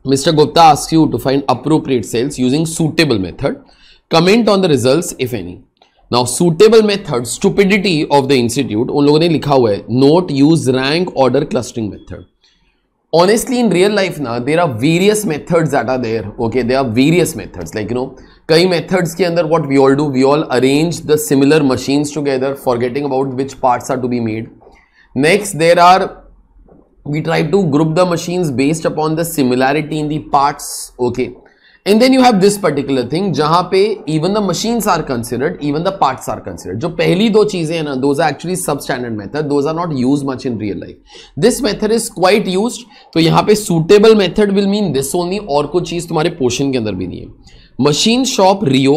mister Gupta ask you to find appropriate cells using suitable method comment on the results if any now suitable method stupidity of the institute उन लोगों ने लिखा हुआ है note use rank order clustering method honestly in real life na there are various methods that are there okay there are various methods like you know kai methods ke andar what we all do we all arrange the similar machines together forgetting about which parts are to be made next there are we try to group the machines based upon the similarity in the parts okay and then you have this particular thing jahan pe even the machines are considered even the parts are considered jo pehli do cheeze hain na those are actually substandard method those are not used much in real life this method is quite used to yahan pe suitable method will mean this only aur koi cheez tumhare portion ke andar bhi nahi hai machine shop rio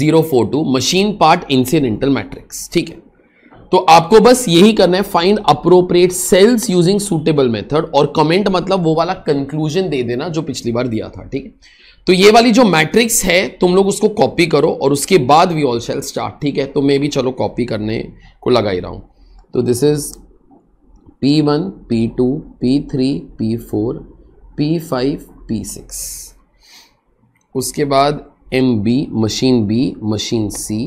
042 machine part incidental matrix ठीक है तो आपको बस यही करना है find appropriate cells using suitable method और comment मतलब वो वाला कंक्लूजन दे देना जो पिछली बार दिया था ठीक है तो ये वाली जो मैट्रिक्स है तुम लोग उसको कॉपी करो और उसके बाद वी ऑल सेल स्टार्ट ठीक है तो मैं भी चलो कॉपी करने को लगा ही रहा हूं तो this is P one P two P three P four P five P six उसके बाद M B machine B machine C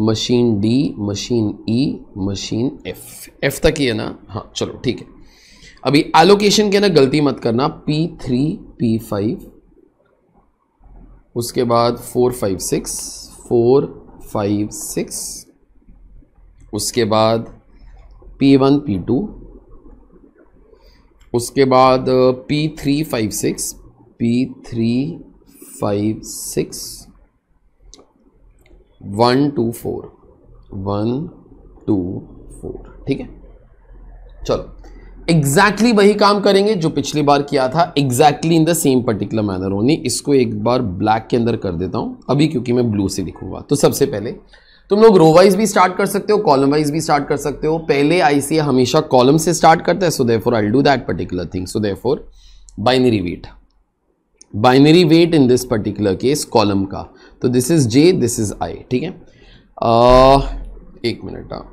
machine D machine E machine F F तक ही है ना हाँ चलो ठीक है अभी एलोकेशन के ना गलती मत करना पी थ्री पी फाइव उसके बाद four five six four five six उसके बाद पी वन पी टू उसके बाद P three five six P three five six one two four one two four ठीक है चलो एग्जैक्टली exactly वही काम करेंगे जो पिछली बार किया था exactly in the same particular manner only इसको एक बार ब्लैक के अंदर कर देता हूं अभी क्योंकि मैं ब्लू से लिखूंगा तो सबसे पहले तुम लोग रो वाइज भी स्टार्ट कर सकते हो कॉलम वाइज भी स्टार्ट कर सकते हो पहले आईसी हमेशा कॉलम से स्टार्ट करता है so for I do that particular thing so therefore binary weight binary weight in this particular case column का तो this is J this is I ठीक है uh, एक मिनट हाँ।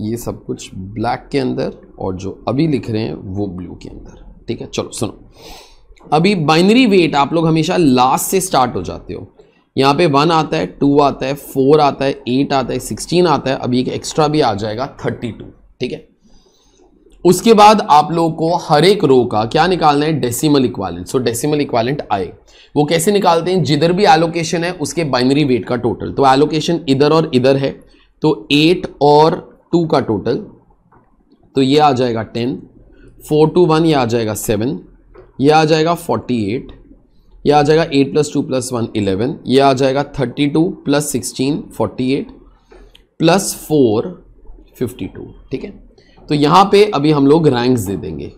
ये सब कुछ ब्लैक के अंदर और जो अभी लिख रहे हैं वो ब्लू के अंदर ठीक है चलो सुनो अभी बाइनरी वेट आप लोग हमेशा लास्ट से स्टार्ट हो जाते हो यहाँ पे वन आता है टू आता है फोर आता है एट आता है सिक्सटीन आता है अभी एक एक्स्ट्रा भी आ जाएगा थर्टी टू ठीक है उसके बाद आप लोगों को हर एक रो का क्या निकालना है decimal equivalent so decimal equivalent आए वो कैसे निकालते हैं जिधर भी एलोकेशन है उसके बाइनरी वेट का टोटल तो एलोकेशन इधर और इधर है तो एट और टू का टोटल तो ये आ जाएगा टेन फोर टू वन ये आ जाएगा सेवन ये आ जाएगा फोर्टी एट यह आ जाएगा eight plus two plus one eleven यह आ जाएगा thirty two plus sixteen forty eight plus four fifty two ठीक है तो यहाँ पे अभी हम लोग रैंक्स दे देंगे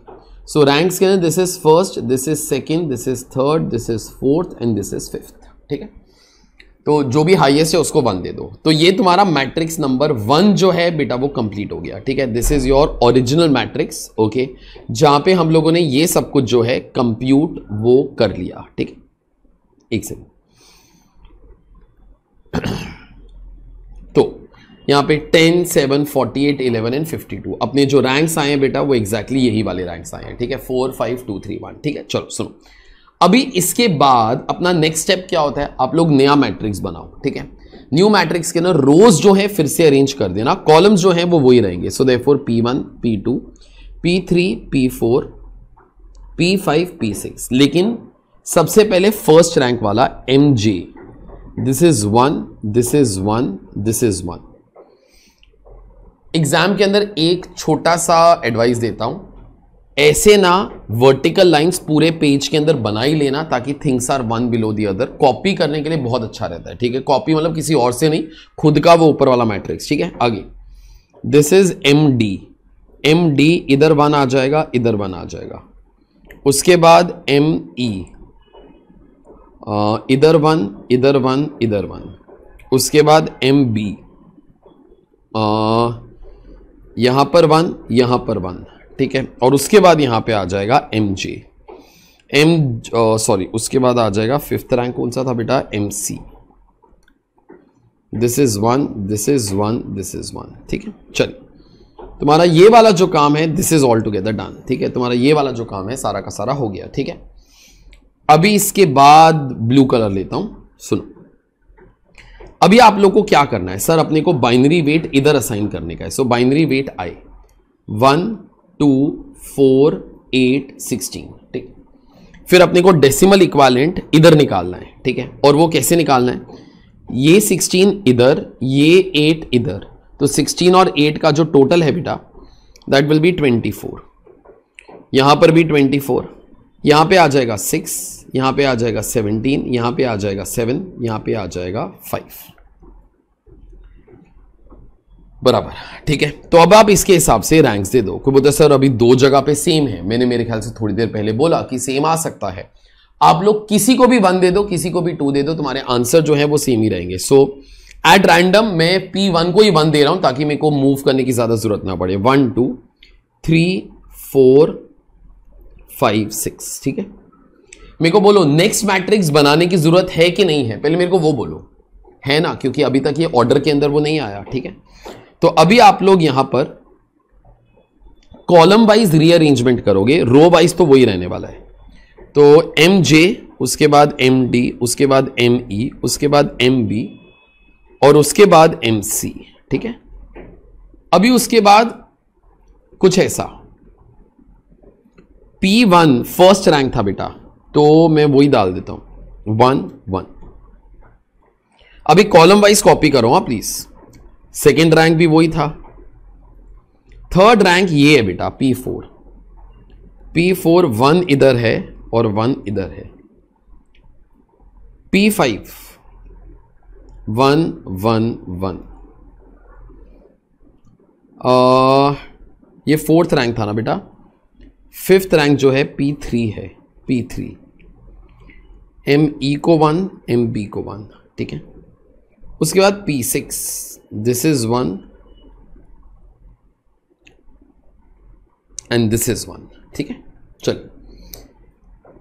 सो रैंक्स के अंदर this is first this is second this is third this is fourth and this is fifth ठीक है तो जो भी हाईएस्ट है उसको वन दे दो तो ये तुम्हारा मैट्रिक्स नंबर वन जो है बेटा वो कंप्लीट हो गया ठीक है this is your original matrix okay जहाँ पे हम लोगों ने ये सब कुछ जो है कंप्यूट वो कर लिया ठीक है एक सेकेंड यहाँ पे ten seven forty eight eleven and fifty two अपने जो रैंक्स आए हैं बेटा वो एग्जैक्टली exactly यही वाले रैंक्स आए हैं ठीक है four five two three one ठीक है चलो सुनो अभी इसके बाद अपना नेक्स्ट स्टेप क्या होता है आप लोग नया मैट्रिक्स बनाओ ठीक है न्यू मैट्रिक्स के ना रोज जो है फिर से अरेंज कर देना कॉलम्स जो है वो वही रहेंगे सो दे four P one P two P three P four P five P six लेकिन सबसे पहले फर्स्ट रैंक वाला M J this is one this is one this is one exam के अंदर एक छोटा सा एडवाइस देता हूं ऐसे ना वर्टिकल लाइंस पूरे पेज के अंदर बना ही लेना ताकि things are one below the other copy करने के लिए बहुत अच्छा रहता है ठीक है कॉपी मतलब किसी और से नहीं खुद का वो ऊपर वाला मैट्रिक्स ठीक है आगे this is M D M D इधर वन आ जाएगा इधर वन आ जाएगा उसके बाद एम ई e। इधर वन इधर वन इधर वन उसके बाद एम बी यहां पर वन यहां पर वन ठीक है और उसके बाद यहां पे आ जाएगा एम जे एम सॉरी उसके बाद आ जाएगा फिफ्थ रैंक कौन सा था बेटा M C this is one this is one this is one ठीक है चलिए तुम्हारा ये वाला जो काम है this is all together done ठीक है तुम्हारा ये वाला जो काम है सारा का सारा हो गया ठीक है अभी इसके बाद ब्लू कलर लेता हूं सुनो अभी आप लोग को क्या करना है सर अपने को बाइनरी वेट इधर असाइन करने का है so binary weight I one two four eight sixteen ठीक फिर अपने को डेसिमल इक्वालेंट इधर निकालना है ठीक है और वो कैसे निकालना है ये सिक्सटीन इधर ये एट इधर तो सिक्सटीन और एट का जो टोटल है बेटा that will be twenty four यहां पर भी ट्वेंटी फोर यहां पे आ जाएगा सिक्स यहाँ पे आ जाएगा सेवनटीन यहाँ पे आ जाएगा सेवन यहाँ पे आ जाएगा फाइव बराबर ठीक है तो अब आप इसके हिसाब से रैंक्स दे दो कोई बोलता सर अभी दो जगह पे सेम है मैंने मेरे ख्याल से थोड़ी देर पहले बोला कि सेम आ सकता है आप लोग किसी को भी वन दे दो किसी को भी टू दे दो तुम्हारे आंसर जो है वो सेम ही रहेंगे सो एट रैंडम मैं पी वन को ही वन दे रहा हूं ताकि मेरे को मूव करने की ज़्यादा ज़रूरत ना पड़े one two three four five six ठीक है मेरे को बोलो नेक्स्ट मैट्रिक्स बनाने की जरूरत है कि नहीं है पहले मेरे को वो बोलो है ना क्योंकि अभी तक ये ऑर्डर के अंदर वो नहीं आया ठीक है तो अभी आप लोग यहां पर कॉलम वाइज रीअरेंजमेंट करोगे रो वाइज तो वही रहने वाला है तो एम जे उसके बाद एम डी उसके बाद एम ई e, उसके बाद एम बी और उसके बाद एम सी ठीक है अभी उसके बाद कुछ ऐसा पी वन फर्स्ट रैंक था बेटा तो मैं वही डाल देता हूं वन वन अभी कॉलम वाइज कॉपी करो हाँ प्लीज सेकेंड रैंक भी वही था थर्ड रैंक ये है बेटा P four P four one इधर है और वन इधर है P five one one one ये फोर्थ रैंक था ना बेटा फिफ्थ रैंक जो है पी थ्री है P three M E e को वन एम बी को वन ठीक है उसके बाद P six this is one and this is one ठीक है चलो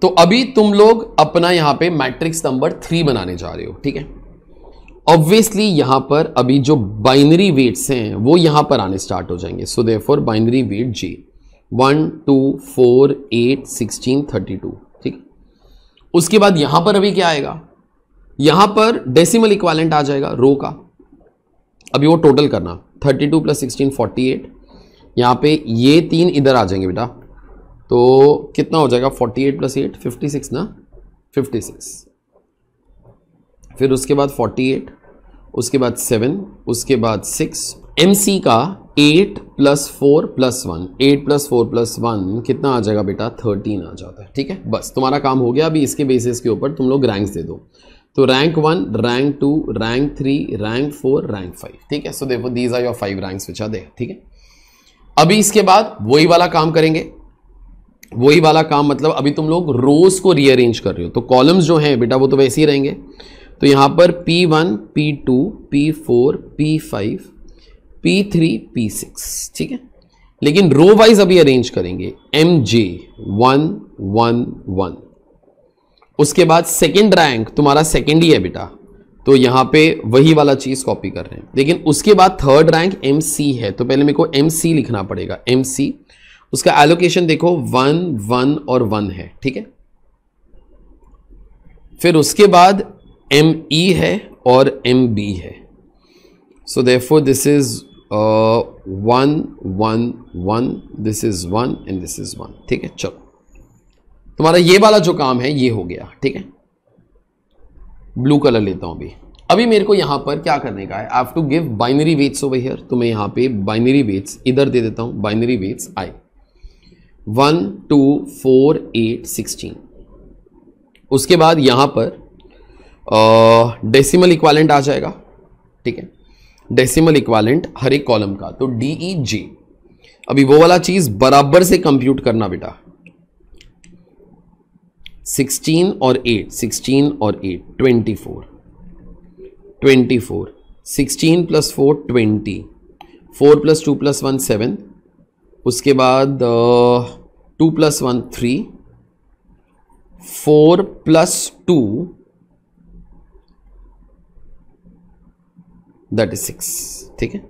तो अभी तुम लोग अपना यहां पे मैट्रिक्स नंबर थ्री बनाने जा रहे हो ठीक है ऑब्वियसली यहां पर अभी जो बाइनरी वेट्स हैं वो यहां पर आने स्टार्ट हो जाएंगे so there binary weight G one two four eight sixteen thirty two उसके बाद यहां पर अभी क्या आएगा यहां पर डेसिमल इक्वालेंट आ जाएगा रो का अभी वो टोटल करना 32 two plus sixteen forty eight यहां पे ये तीन इधर आ जाएंगे बेटा तो कितना हो जाएगा 48 एट प्लस एट फिफ्टी ना 56 फिर उसके बाद 48 उसके बाद 7 उसके बाद 6 एम का eight plus four plus one eight plus four plus one कितना आ जाएगा बेटा थर्टीन आ जाता है ठीक है बस तुम्हारा काम हो गया अभी इसके बेसिस के ऊपर तुम लोग रैंक्स दे दो तो rank one rank two rank three rank four rank five ठीक है सो देखो these are your five ranks which are they ठीक है अभी इसके बाद वही वाला काम करेंगे वही वाला काम मतलब अभी तुम लोग रोज को रीअरेंज कर रहे हो तो कॉलम्स जो हैं बेटा वो तो वैसे ही रहेंगे तो यहाँ पर P1, P2, P4, P5, P three P six ठीक है लेकिन रो वाइज अभी अरेंज करेंगे M J one one one उसके बाद सेकेंड रैंक तुम्हारा सेकेंड ही है बेटा तो यहां पे वही वाला चीज़ कॉपी कर रहे हैं लेकिन उसके बाद थर्ड रैंक एम सी है तो पहले मेरे को एम सी लिखना पड़ेगा एम सी उसका एलोकेशन देखो वन वन और वन है ठीक है फिर उसके बाद एम ई e है और एम बी है so therefore this is one one one this is one and this is one ठीक है चलो तुम्हारा ये वाला जो काम है ये हो गया ठीक है ब्लू कलर लेता हूं अभी अभी मेरे को यहां पर क्या करने का है I have to give binary weights over here तो मैं यहां पे बाइनरी वेट्स इधर दे देता हूं binary weights I one two four eight sixteen उसके बाद यहां पर डेसिमल uh, इक्वालेंट आ जाएगा ठीक है डेसिमल इक्वालेंट हर एक कॉलम का तो डी ई जे अभी वो वाला चीज बराबर से कंप्यूट करना बेटा 16 और 8 16 और 8 24 24 16 plus four twenty four plus two plus one seven उसके बाद two plus one three four plus two that is six ठीक है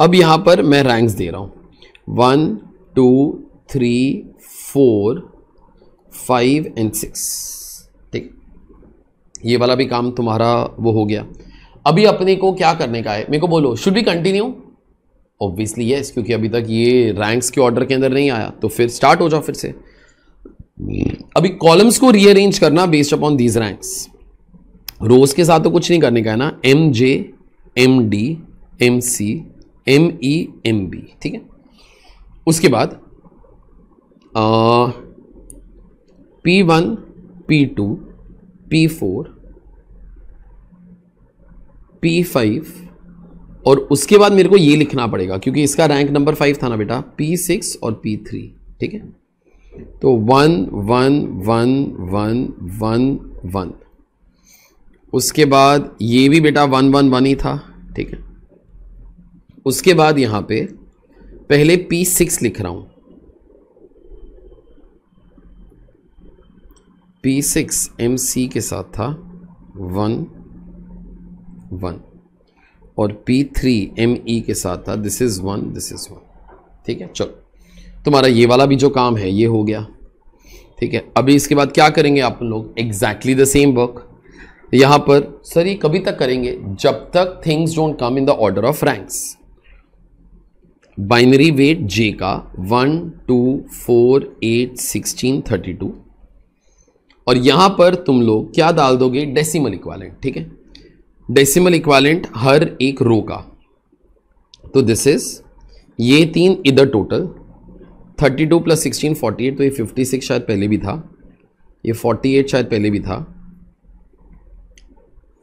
अब यहां पर मैं रैंक्स दे रहा हूं one two three four five and six ठीक ये वाला भी काम तुम्हारा वो हो गया अभी अपने को क्या करने का है मेरे को बोलो should be continue obviously yes क्योंकि अभी तक ये रैंक्स के ऑर्डर के अंदर नहीं आया तो फिर स्टार्ट हो जाओ फिर से अभी कॉलम्स को रीअरेंज करना based upon these ranks rows के साथ तो कुछ नहीं करने का है ना M J M D M C M E M B ठीक है उसके बाद P one P two P four P five और उसके बाद मेरे को ये लिखना पड़ेगा क्योंकि इसका रैंक नंबर फाइव था ना बेटा पी सिक्स और पी थ्री ठीक है तो one one one one one one उसके बाद ये भी बेटा वन वन वन ही था ठीक है उसके बाद यहां पे पहले पी सिक्स लिख रहा हूं पी सिक्स एम सी के साथ था वन वन और पी थ्री एम ई के साथ था this is one this is one ठीक है चलो तुम्हारा ये वाला भी जो काम है ये हो गया ठीक है अभी इसके बाद क्या करेंगे आप लोग एग्जैक्टली द सेम वर्क यहां पर सर ये कभी तक करेंगे जब तक things don't come in the order of ranks binary weight J का one two four eight sixteen thirty two और यहां पर तुम लोग क्या डाल दोगे डेसिमल इक्वालेंट ठीक है डेसिमल इक्वालेंट हर एक रो का तो दिस इज ये तीन इधर total 32 two plus sixteen forty eight तो ये 56 शायद पहले भी था ये 48 शायद पहले भी था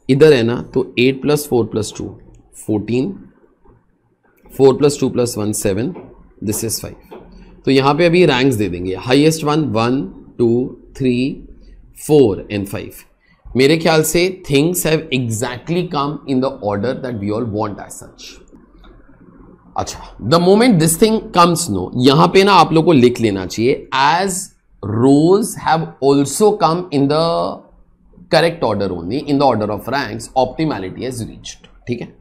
इधर है ना तो eight plus four plus two fourteen four plus two plus one seven this is five तो यहाँ पे अभी रैंक्स दे देंगे highest one one two three four and five मेरे ख्याल से things have exactly come in the order that we all want as such अच्छा the moment this thing comes no यहां पे ना आप लोग को लिख लेना चाहिए as rows have also come in the correct order only in the order of ranks optimality is reached ठीक है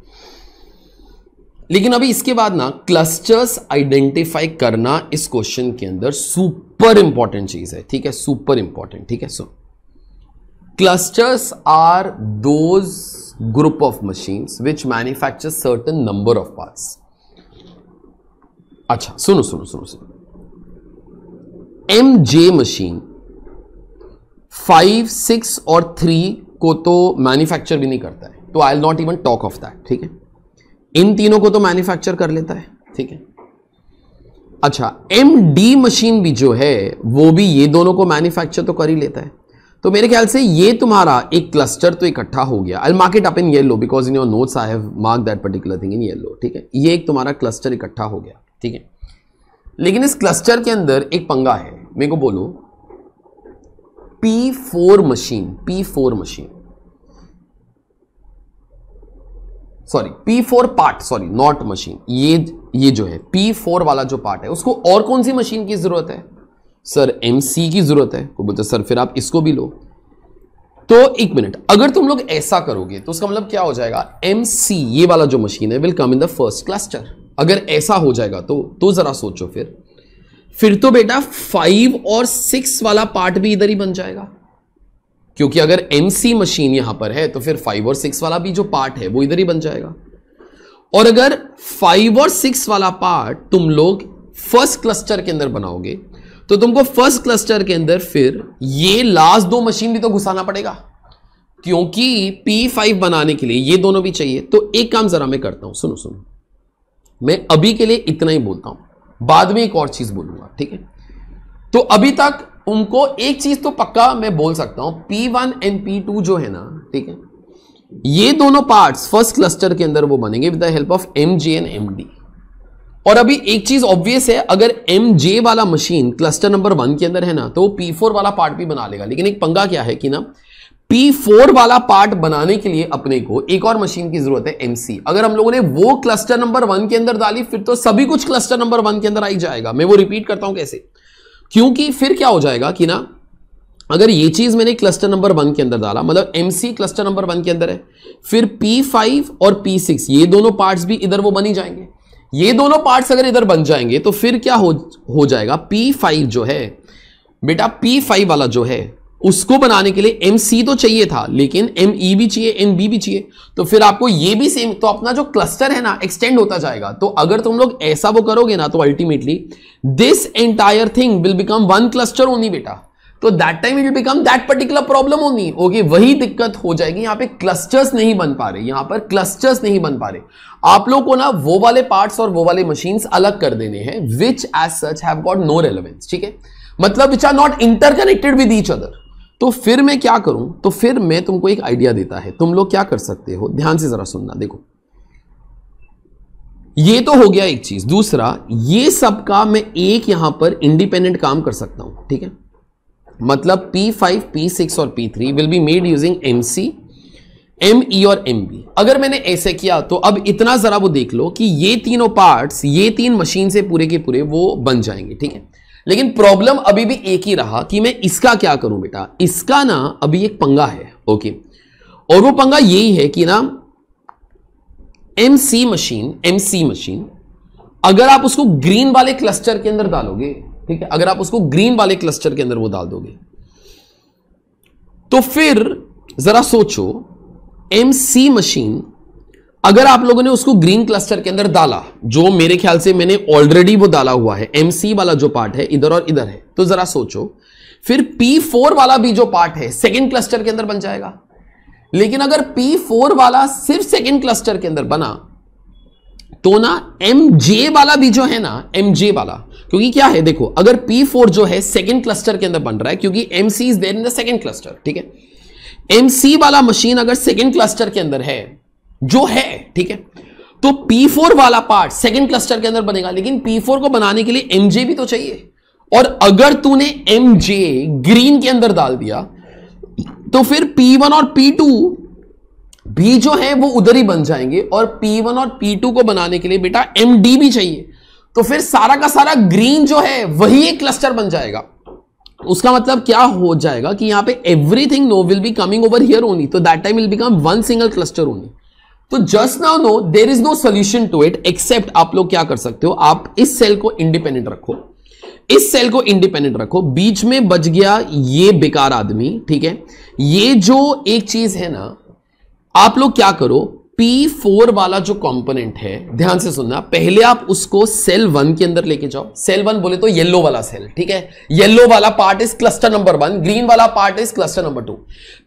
लेकिन अभी इसके बाद ना क्लस्टर्स आइडेंटिफाई करना इस क्वेश्चन के अंदर सुपर इंपॉर्टेंट चीज है ठीक है सुपर इंपॉर्टेंट ठीक है so clusters are those group of machines which manufacture certain number of parts अच्छा सुनो सुनो सुनो सुनो M J machine five six और थ्री को तो मैन्युफैक्चर भी नहीं करता है तो I not even talk of that ठीक है इन तीनों को तो मैन्युफैक्चर कर लेता है ठीक है अच्छा एम डी मशीन भी जो है वो भी ये दोनों को मैन्युफैक्चर तो कर ही लेता है तो मेरे ख्याल से ये तुम्हारा एक क्लस्टर तो इकट्ठा हो गया I marked up in yellow because in your notes I have mark that particular thing in yellow ठीक है ये एक तुम्हारा क्लस्टर इकट्ठा हो गया ठीक है लेकिन इस क्लस्टर के अंदर एक पंगा है मेरे को बोलो P four machine P four machine sorry P four part sorry not machine ये ये जो है पी फोर वाला जो पार्ट है उसको और कौन सी मशीन की जरूरत है सर एम सी की जरूरत है को बोलते सर फिर आप इसको भी लो तो एक मिनट अगर तुम लोग ऐसा करोगे तो उसका मतलब क्या हो जाएगा एम सी ये वाला जो मशीन है will come in the first cluster अगर ऐसा हो जाएगा तो तो जरा सोचो फिर फिर तो बेटा फाइव और सिक्स वाला पार्ट भी इधर ही बन जाएगा क्योंकि अगर एमसी मशीन यहां पर है तो फिर फाइव और सिक्स वाला भी जो पार्ट है वो इधर ही बन जाएगा और अगर फाइव और सिक्स वाला पार्ट तुम लोग फर्स्ट क्लस्टर के अंदर बनाओगे तो तुमको फर्स्ट क्लस्टर के अंदर फिर ये लास्ट दो मशीन भी तो घुसाना पड़ेगा क्योंकि P5 बनाने के लिए ये दोनों भी चाहिए तो एक काम जरा मैं करता हूं सुनो सुनो मैं अभी के लिए इतना ही बोलता हूं बाद में एक और चीज बोलूंगा ठीक है तो अभी तक उनको एक चीज तो पक्का मैं बोल सकता हूं P one and P two जो है ना ठीक है ये दोनों पार्ट्स फर्स्ट क्लस्टर के अंदर वो बनेंगे with the help of M J and M D और अभी एक चीज ऑब्वियस है अगर एम जे वाला मशीन क्लस्टर नंबर वन के अंदर है ना तो वो पी फोर वाला पार्ट भी बना लेगा लेकिन एक पंगा क्या है कि ना P4 वाला पार्ट बनाने के लिए अपने को एक और मशीन की जरूरत है MC अगर हम लोगों ने वो क्लस्टर नंबर वन के अंदर डाली फिर तो सभी कुछ क्लस्टर नंबर वन के अंदर आई जाएगा मैं वो रिपीट करता हूं कैसे क्योंकि फिर क्या हो जाएगा कि ना अगर ये चीज मैंने क्लस्टर नंबर वन के अंदर डाला मतलब एमसी क्लस्टर नंबर वन के अंदर है फिर P5 और P6 ये दोनों पार्ट भी इधर वो बनी जाएंगे ये दोनों पार्ट्स अगर इधर बन जाएंगे तो फिर क्या हो हो जाएगा पी जो है बेटा पी वाला जो है उसको बनाने के लिए एम सी तो चाहिए था लेकिन एम ई e भी चाहिए एम बी भी चाहिए तो फिर आपको ये भी सेम तो अपना जो क्लस्टर है ना एक्सटेंड होता जाएगा तो अगर तुम लोग ऐसा वो करोगे ना तो ultimately this entire thing will become one cluster only बेटा तो that time it become that particular problem only okay वही दिक्कत हो जाएगी यहां पे क्लस्टर्स नहीं बन पा रहे यहां पर क्लस्टर्स नहीं बन पा रहे आप लोग को ना वो वाले पार्ट्स और वो वाले मशीन अलग कर देने हैं which as such have got no relevance ठीक है मतलब which are not interconnected with each other तो फिर मैं क्या करूं तो फिर मैं तुमको एक आइडिया देता है तुम लोग क्या कर सकते हो ध्यान से जरा सुनना देखो ये तो हो गया एक चीज दूसरा ये सब का मैं एक यहां पर इंडिपेंडेंट काम कर सकता हूं ठीक है मतलब P5, P6 और P3 will be made using MC, ME और MB। अगर मैंने ऐसे किया तो अब इतना जरा वो देख लो कि ये तीनों पार्ट्स ये तीन मशीन से पूरे के पूरे वो बन जाएंगे ठीक है लेकिन प्रॉब्लम अभी भी एक ही रहा कि मैं इसका क्या करूं बेटा इसका ना अभी एक पंगा है ओके और वो पंगा यही है कि ना M C machine M C machine अगर आप उसको ग्रीन वाले क्लस्टर के अंदर डालोगे ठीक है अगर आप उसको ग्रीन वाले क्लस्टर के अंदर वो डाल दोगे तो फिर जरा सोचो एम सी मशीन अगर आप लोगों ने उसको ग्रीन क्लस्टर के अंदर डाला जो मेरे ख्याल से मैंने ऑलरेडी वो डाला हुआ है एमसी वाला जो पार्ट है इधर और इधर है तो जरा सोचो फिर P4 वाला भी जो पार्ट है सेकंड क्लस्टर के अंदर बन जाएगा लेकिन अगर P4 वाला सिर्फ सेकंड क्लस्टर के अंदर बना तो ना MJ वाला भी जो है ना MJ वाला क्योंकि क्या है देखो अगर P4 जो है सेकंड क्लस्टर के अंदर बन रहा है क्योंकि MC is there in the second cluster ठीक है MC वाला मशीन अगर सेकंड क्लस्टर के अंदर है जो है ठीक है तो P4 वाला पार्ट सेकंड क्लस्टर के अंदर बनेगा लेकिन P4 को बनाने के लिए MJ भी तो चाहिए और अगर तूने MJ ग्रीन के अंदर डाल दिया तो फिर P1 और P2 भी जो है वो उधर ही बन जाएंगे और P1 और P2 को बनाने के लिए बेटा MD भी चाहिए तो फिर सारा का सारा ग्रीन जो है वही एक क्लस्टर बन जाएगा उसका मतलब क्या हो जाएगा कि यहां पे everything no will be coming over here only तो that time will become one single cluster only तो just now no there is no solution to it except आप लोग क्या कर सकते हो आप इस सेल को इंडिपेंडेंट रखो इस सेल को इंडिपेंडेंट रखो बीच में बच गया ये बेकार आदमी ठीक है ये जो एक चीज है ना आप लोग क्या करो P4 वाला जो कंपोनेंट है ध्यान से सुनना पहले आप उसको सेल वन के अंदर लेके जाओ सेल वन बोले तो येलो वाला सेल ठीक है येलो वाला part is cluster number one green वाला part is cluster number two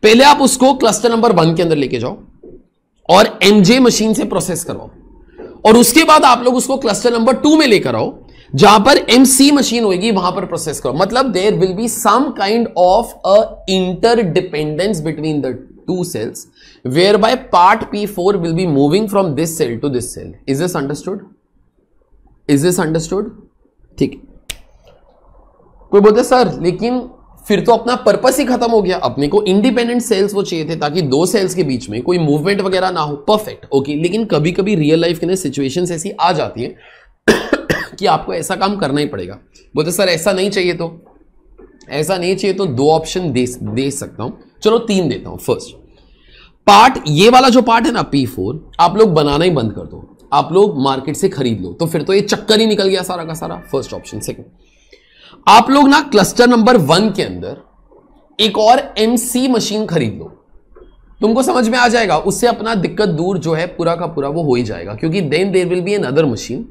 पहले आप उसको क्लस्टर नंबर वन के अंदर लेके जाओ और एमजे मशीन से प्रोसेस करवाओ और उसके बाद आप लोग उसको क्लस्टर नंबर टू में लेकर आओ जहां पर एमसी मशीन होगी वहां पर प्रोसेस करो मतलब there will be some kind of a interdependence between the two cells where by part P four will be moving from this cell to this cell is this understood is this understood ठीक कोई बोलते sir लेकिन फिर तो अपना purpose ही खत्म हो गया अपने को इंडिपेंडेंट सेल्स वो चाहिए थे ताकि दो सेल्स के बीच में कोई मूवमेंट वगैरह ना हो परफेक्ट ओके लेकिन कभी कभी रियल लाइफ के अंदर सिचुएशन ऐसी आ जाती है कि आपको ऐसा काम करना ही पड़ेगा बोलते सर ऐसा नहीं चाहिए तो ऐसा नहीं चाहिए तो दो ऑप्शन दे दे सकता हूं चलो तीन देता हूं फर्स्ट पार्ट ये वाला जो पार्ट है ना पी फोर आप लोग बनाना ही बंद कर दो आप लोग मार्केट से खरीद लो तो फिर तो ये चक्कर ही निकल गया सारा का सारा फर्स्ट ऑप्शन सेकंड आप लोग ना क्लस्टर नंबर वन के अंदर एक और एमसी मशीन खरीद लो तुमको समझ में आ जाएगा उससे अपना दिक्कत दूर जो है पूरा का पूरा वो हो ही जाएगा क्योंकि then there will be an other machine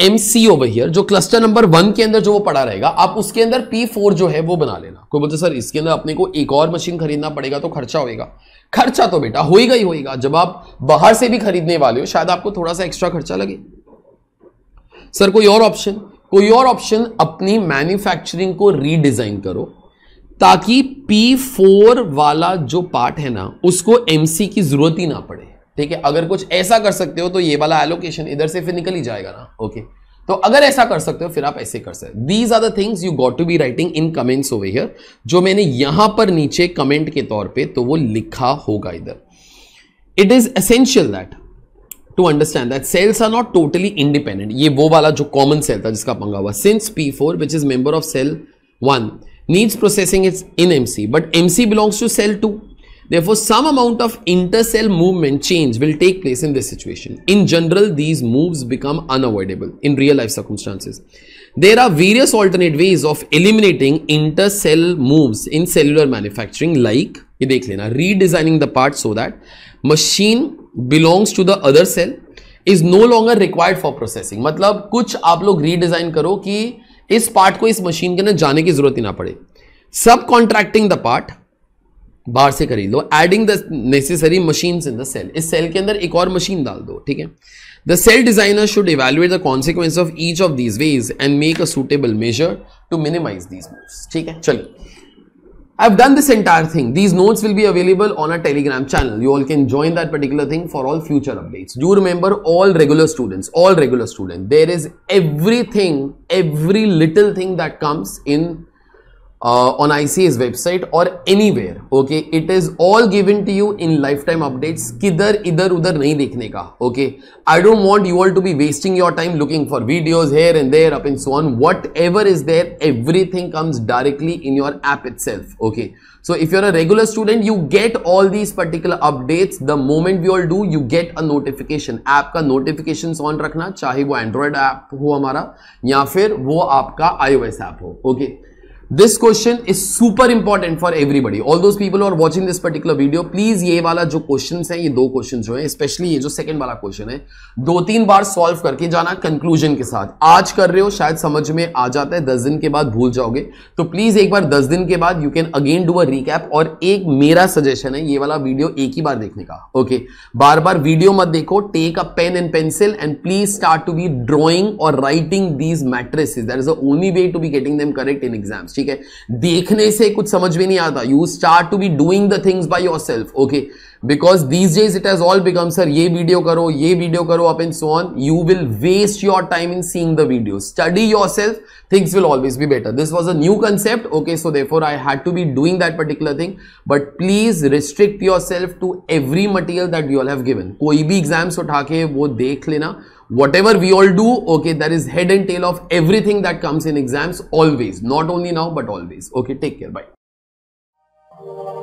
M C over here जो क्लस्टर नंबर वन के अंदर जो वो पड़ा रहेगा आप उसके अंदर पी फोर जो है वो बना लेना कोई बोलते सर इसके अंदर अपने को एक और मशीन खरीदना पड़ेगा तो खर्चा होएगा खर्चा तो बेटा होएगा ही होएगा जब आप बाहर से भी खरीदने वाले हो शायद आपको थोड़ा सा एक्स्ट्रा खर्चा लगे सर कोई और ऑप्शन कोई और ऑप्शन अपनी मैन्युफैक्चरिंग को रीडिजाइन करो ताकि P4 वाला जो पार्ट है ना उसको MC की जरूरत ही ना पड़े ठीक है अगर कुछ ऐसा कर सकते हो तो ये वाला एलोकेशन इधर से फिर निकल ही जाएगा ना ओके तो अगर ऐसा कर सकते हो फिर आप ऐसे कर सकते these are the things you got to be writing in comments over here जो मैंने यहां पर नीचे कमेंट के तौर पे तो वो लिखा होगा इधर it is essential that To understand that cells are not totally independent, ये वो वाला जो common cell था जिसका पंगा हुआ since P4 which is member of cell one needs processing its in MC, but MC belongs to cell 2. Therefore, some amount of intercell movement change will take place in this situation. In general, these moves become unavoidable in real life circumstances. There are various alternate ways of eliminating intercell moves in cellular manufacturing like, ye dekh lena, redesigning the part so that machine belongs to the other cell is no longer required for processing मतलब कुछ आप लोग redesign करो कि इस part को इस machine के अंदर जाने की जरूरत ही ना पड़े सब कॉन्ट्रैक्टिंग द पार्ट बाहर से खरीद लो adding the necessary machine in the cell इस सेल के अंदर एक और मशीन डाल दो ठीक है the cell designer should evaluate the consequence of each of these ways and make a suitable measure to minimise these move ठीक है चलिए I've done this entire thing. These notes will be available on a telegram channel. You all can join that particular thing for all future updates. Do remember all regular students, all regular students. There is everything, every little thing that comes in on I C ICS website और anywhere okay it is all given to you in lifetime updates किधर इधर उधर नहीं देखने का okay I don't want you all to be wasting your time looking for videos here and there up in so on whatever is there everything comes directly in your app itself okay so if you're a regular student you get all these particular updates the moment we all do you get a notification app का notification on रखना चाहे वो Android app हो हमारा या फिर वो आपका आई ओ एस ऐप हो okay okay? This question is super important for everybody all those people are watching this particular video please ये वाला जो क्वेश्चन है ये दो क्वेश्चन जो है स्पेशली ये जो सेकंड वाला क्वेश्चन है दो तीन बार सॉल्व करके जाना कंक्लूजन के साथ आज कर रहे हो शायद समझ में आ जाता है दस दिन के बाद भूल जाओगे तो प्लीज एक बार दस दिन के बाद you can again do a recap और एक मेरा सजेशन है ये वाला वीडियो एक ही बार देखने का ओके okay? बार बार वीडियो मत देखो take a pen and pencil and please start to be drawing और writing these matters that is the only way to be getting them correct in exams ठीक है देखने से कुछ समझ में नहीं आता you start to be doing the things by yourself okay because these days it has all become sir ये वीडियो करो ये वीडियो करो up in so on you will waste your time in seeing the video study your self things will always be better this was a new concept okay so they four I had to be doing that particular thing but please restrict your self to every material that you all have given कोई भी exams उठा के वो देख लेना what whatever we all do okay there is head and tail of everything that comes in exams always not only now but always okay take care bye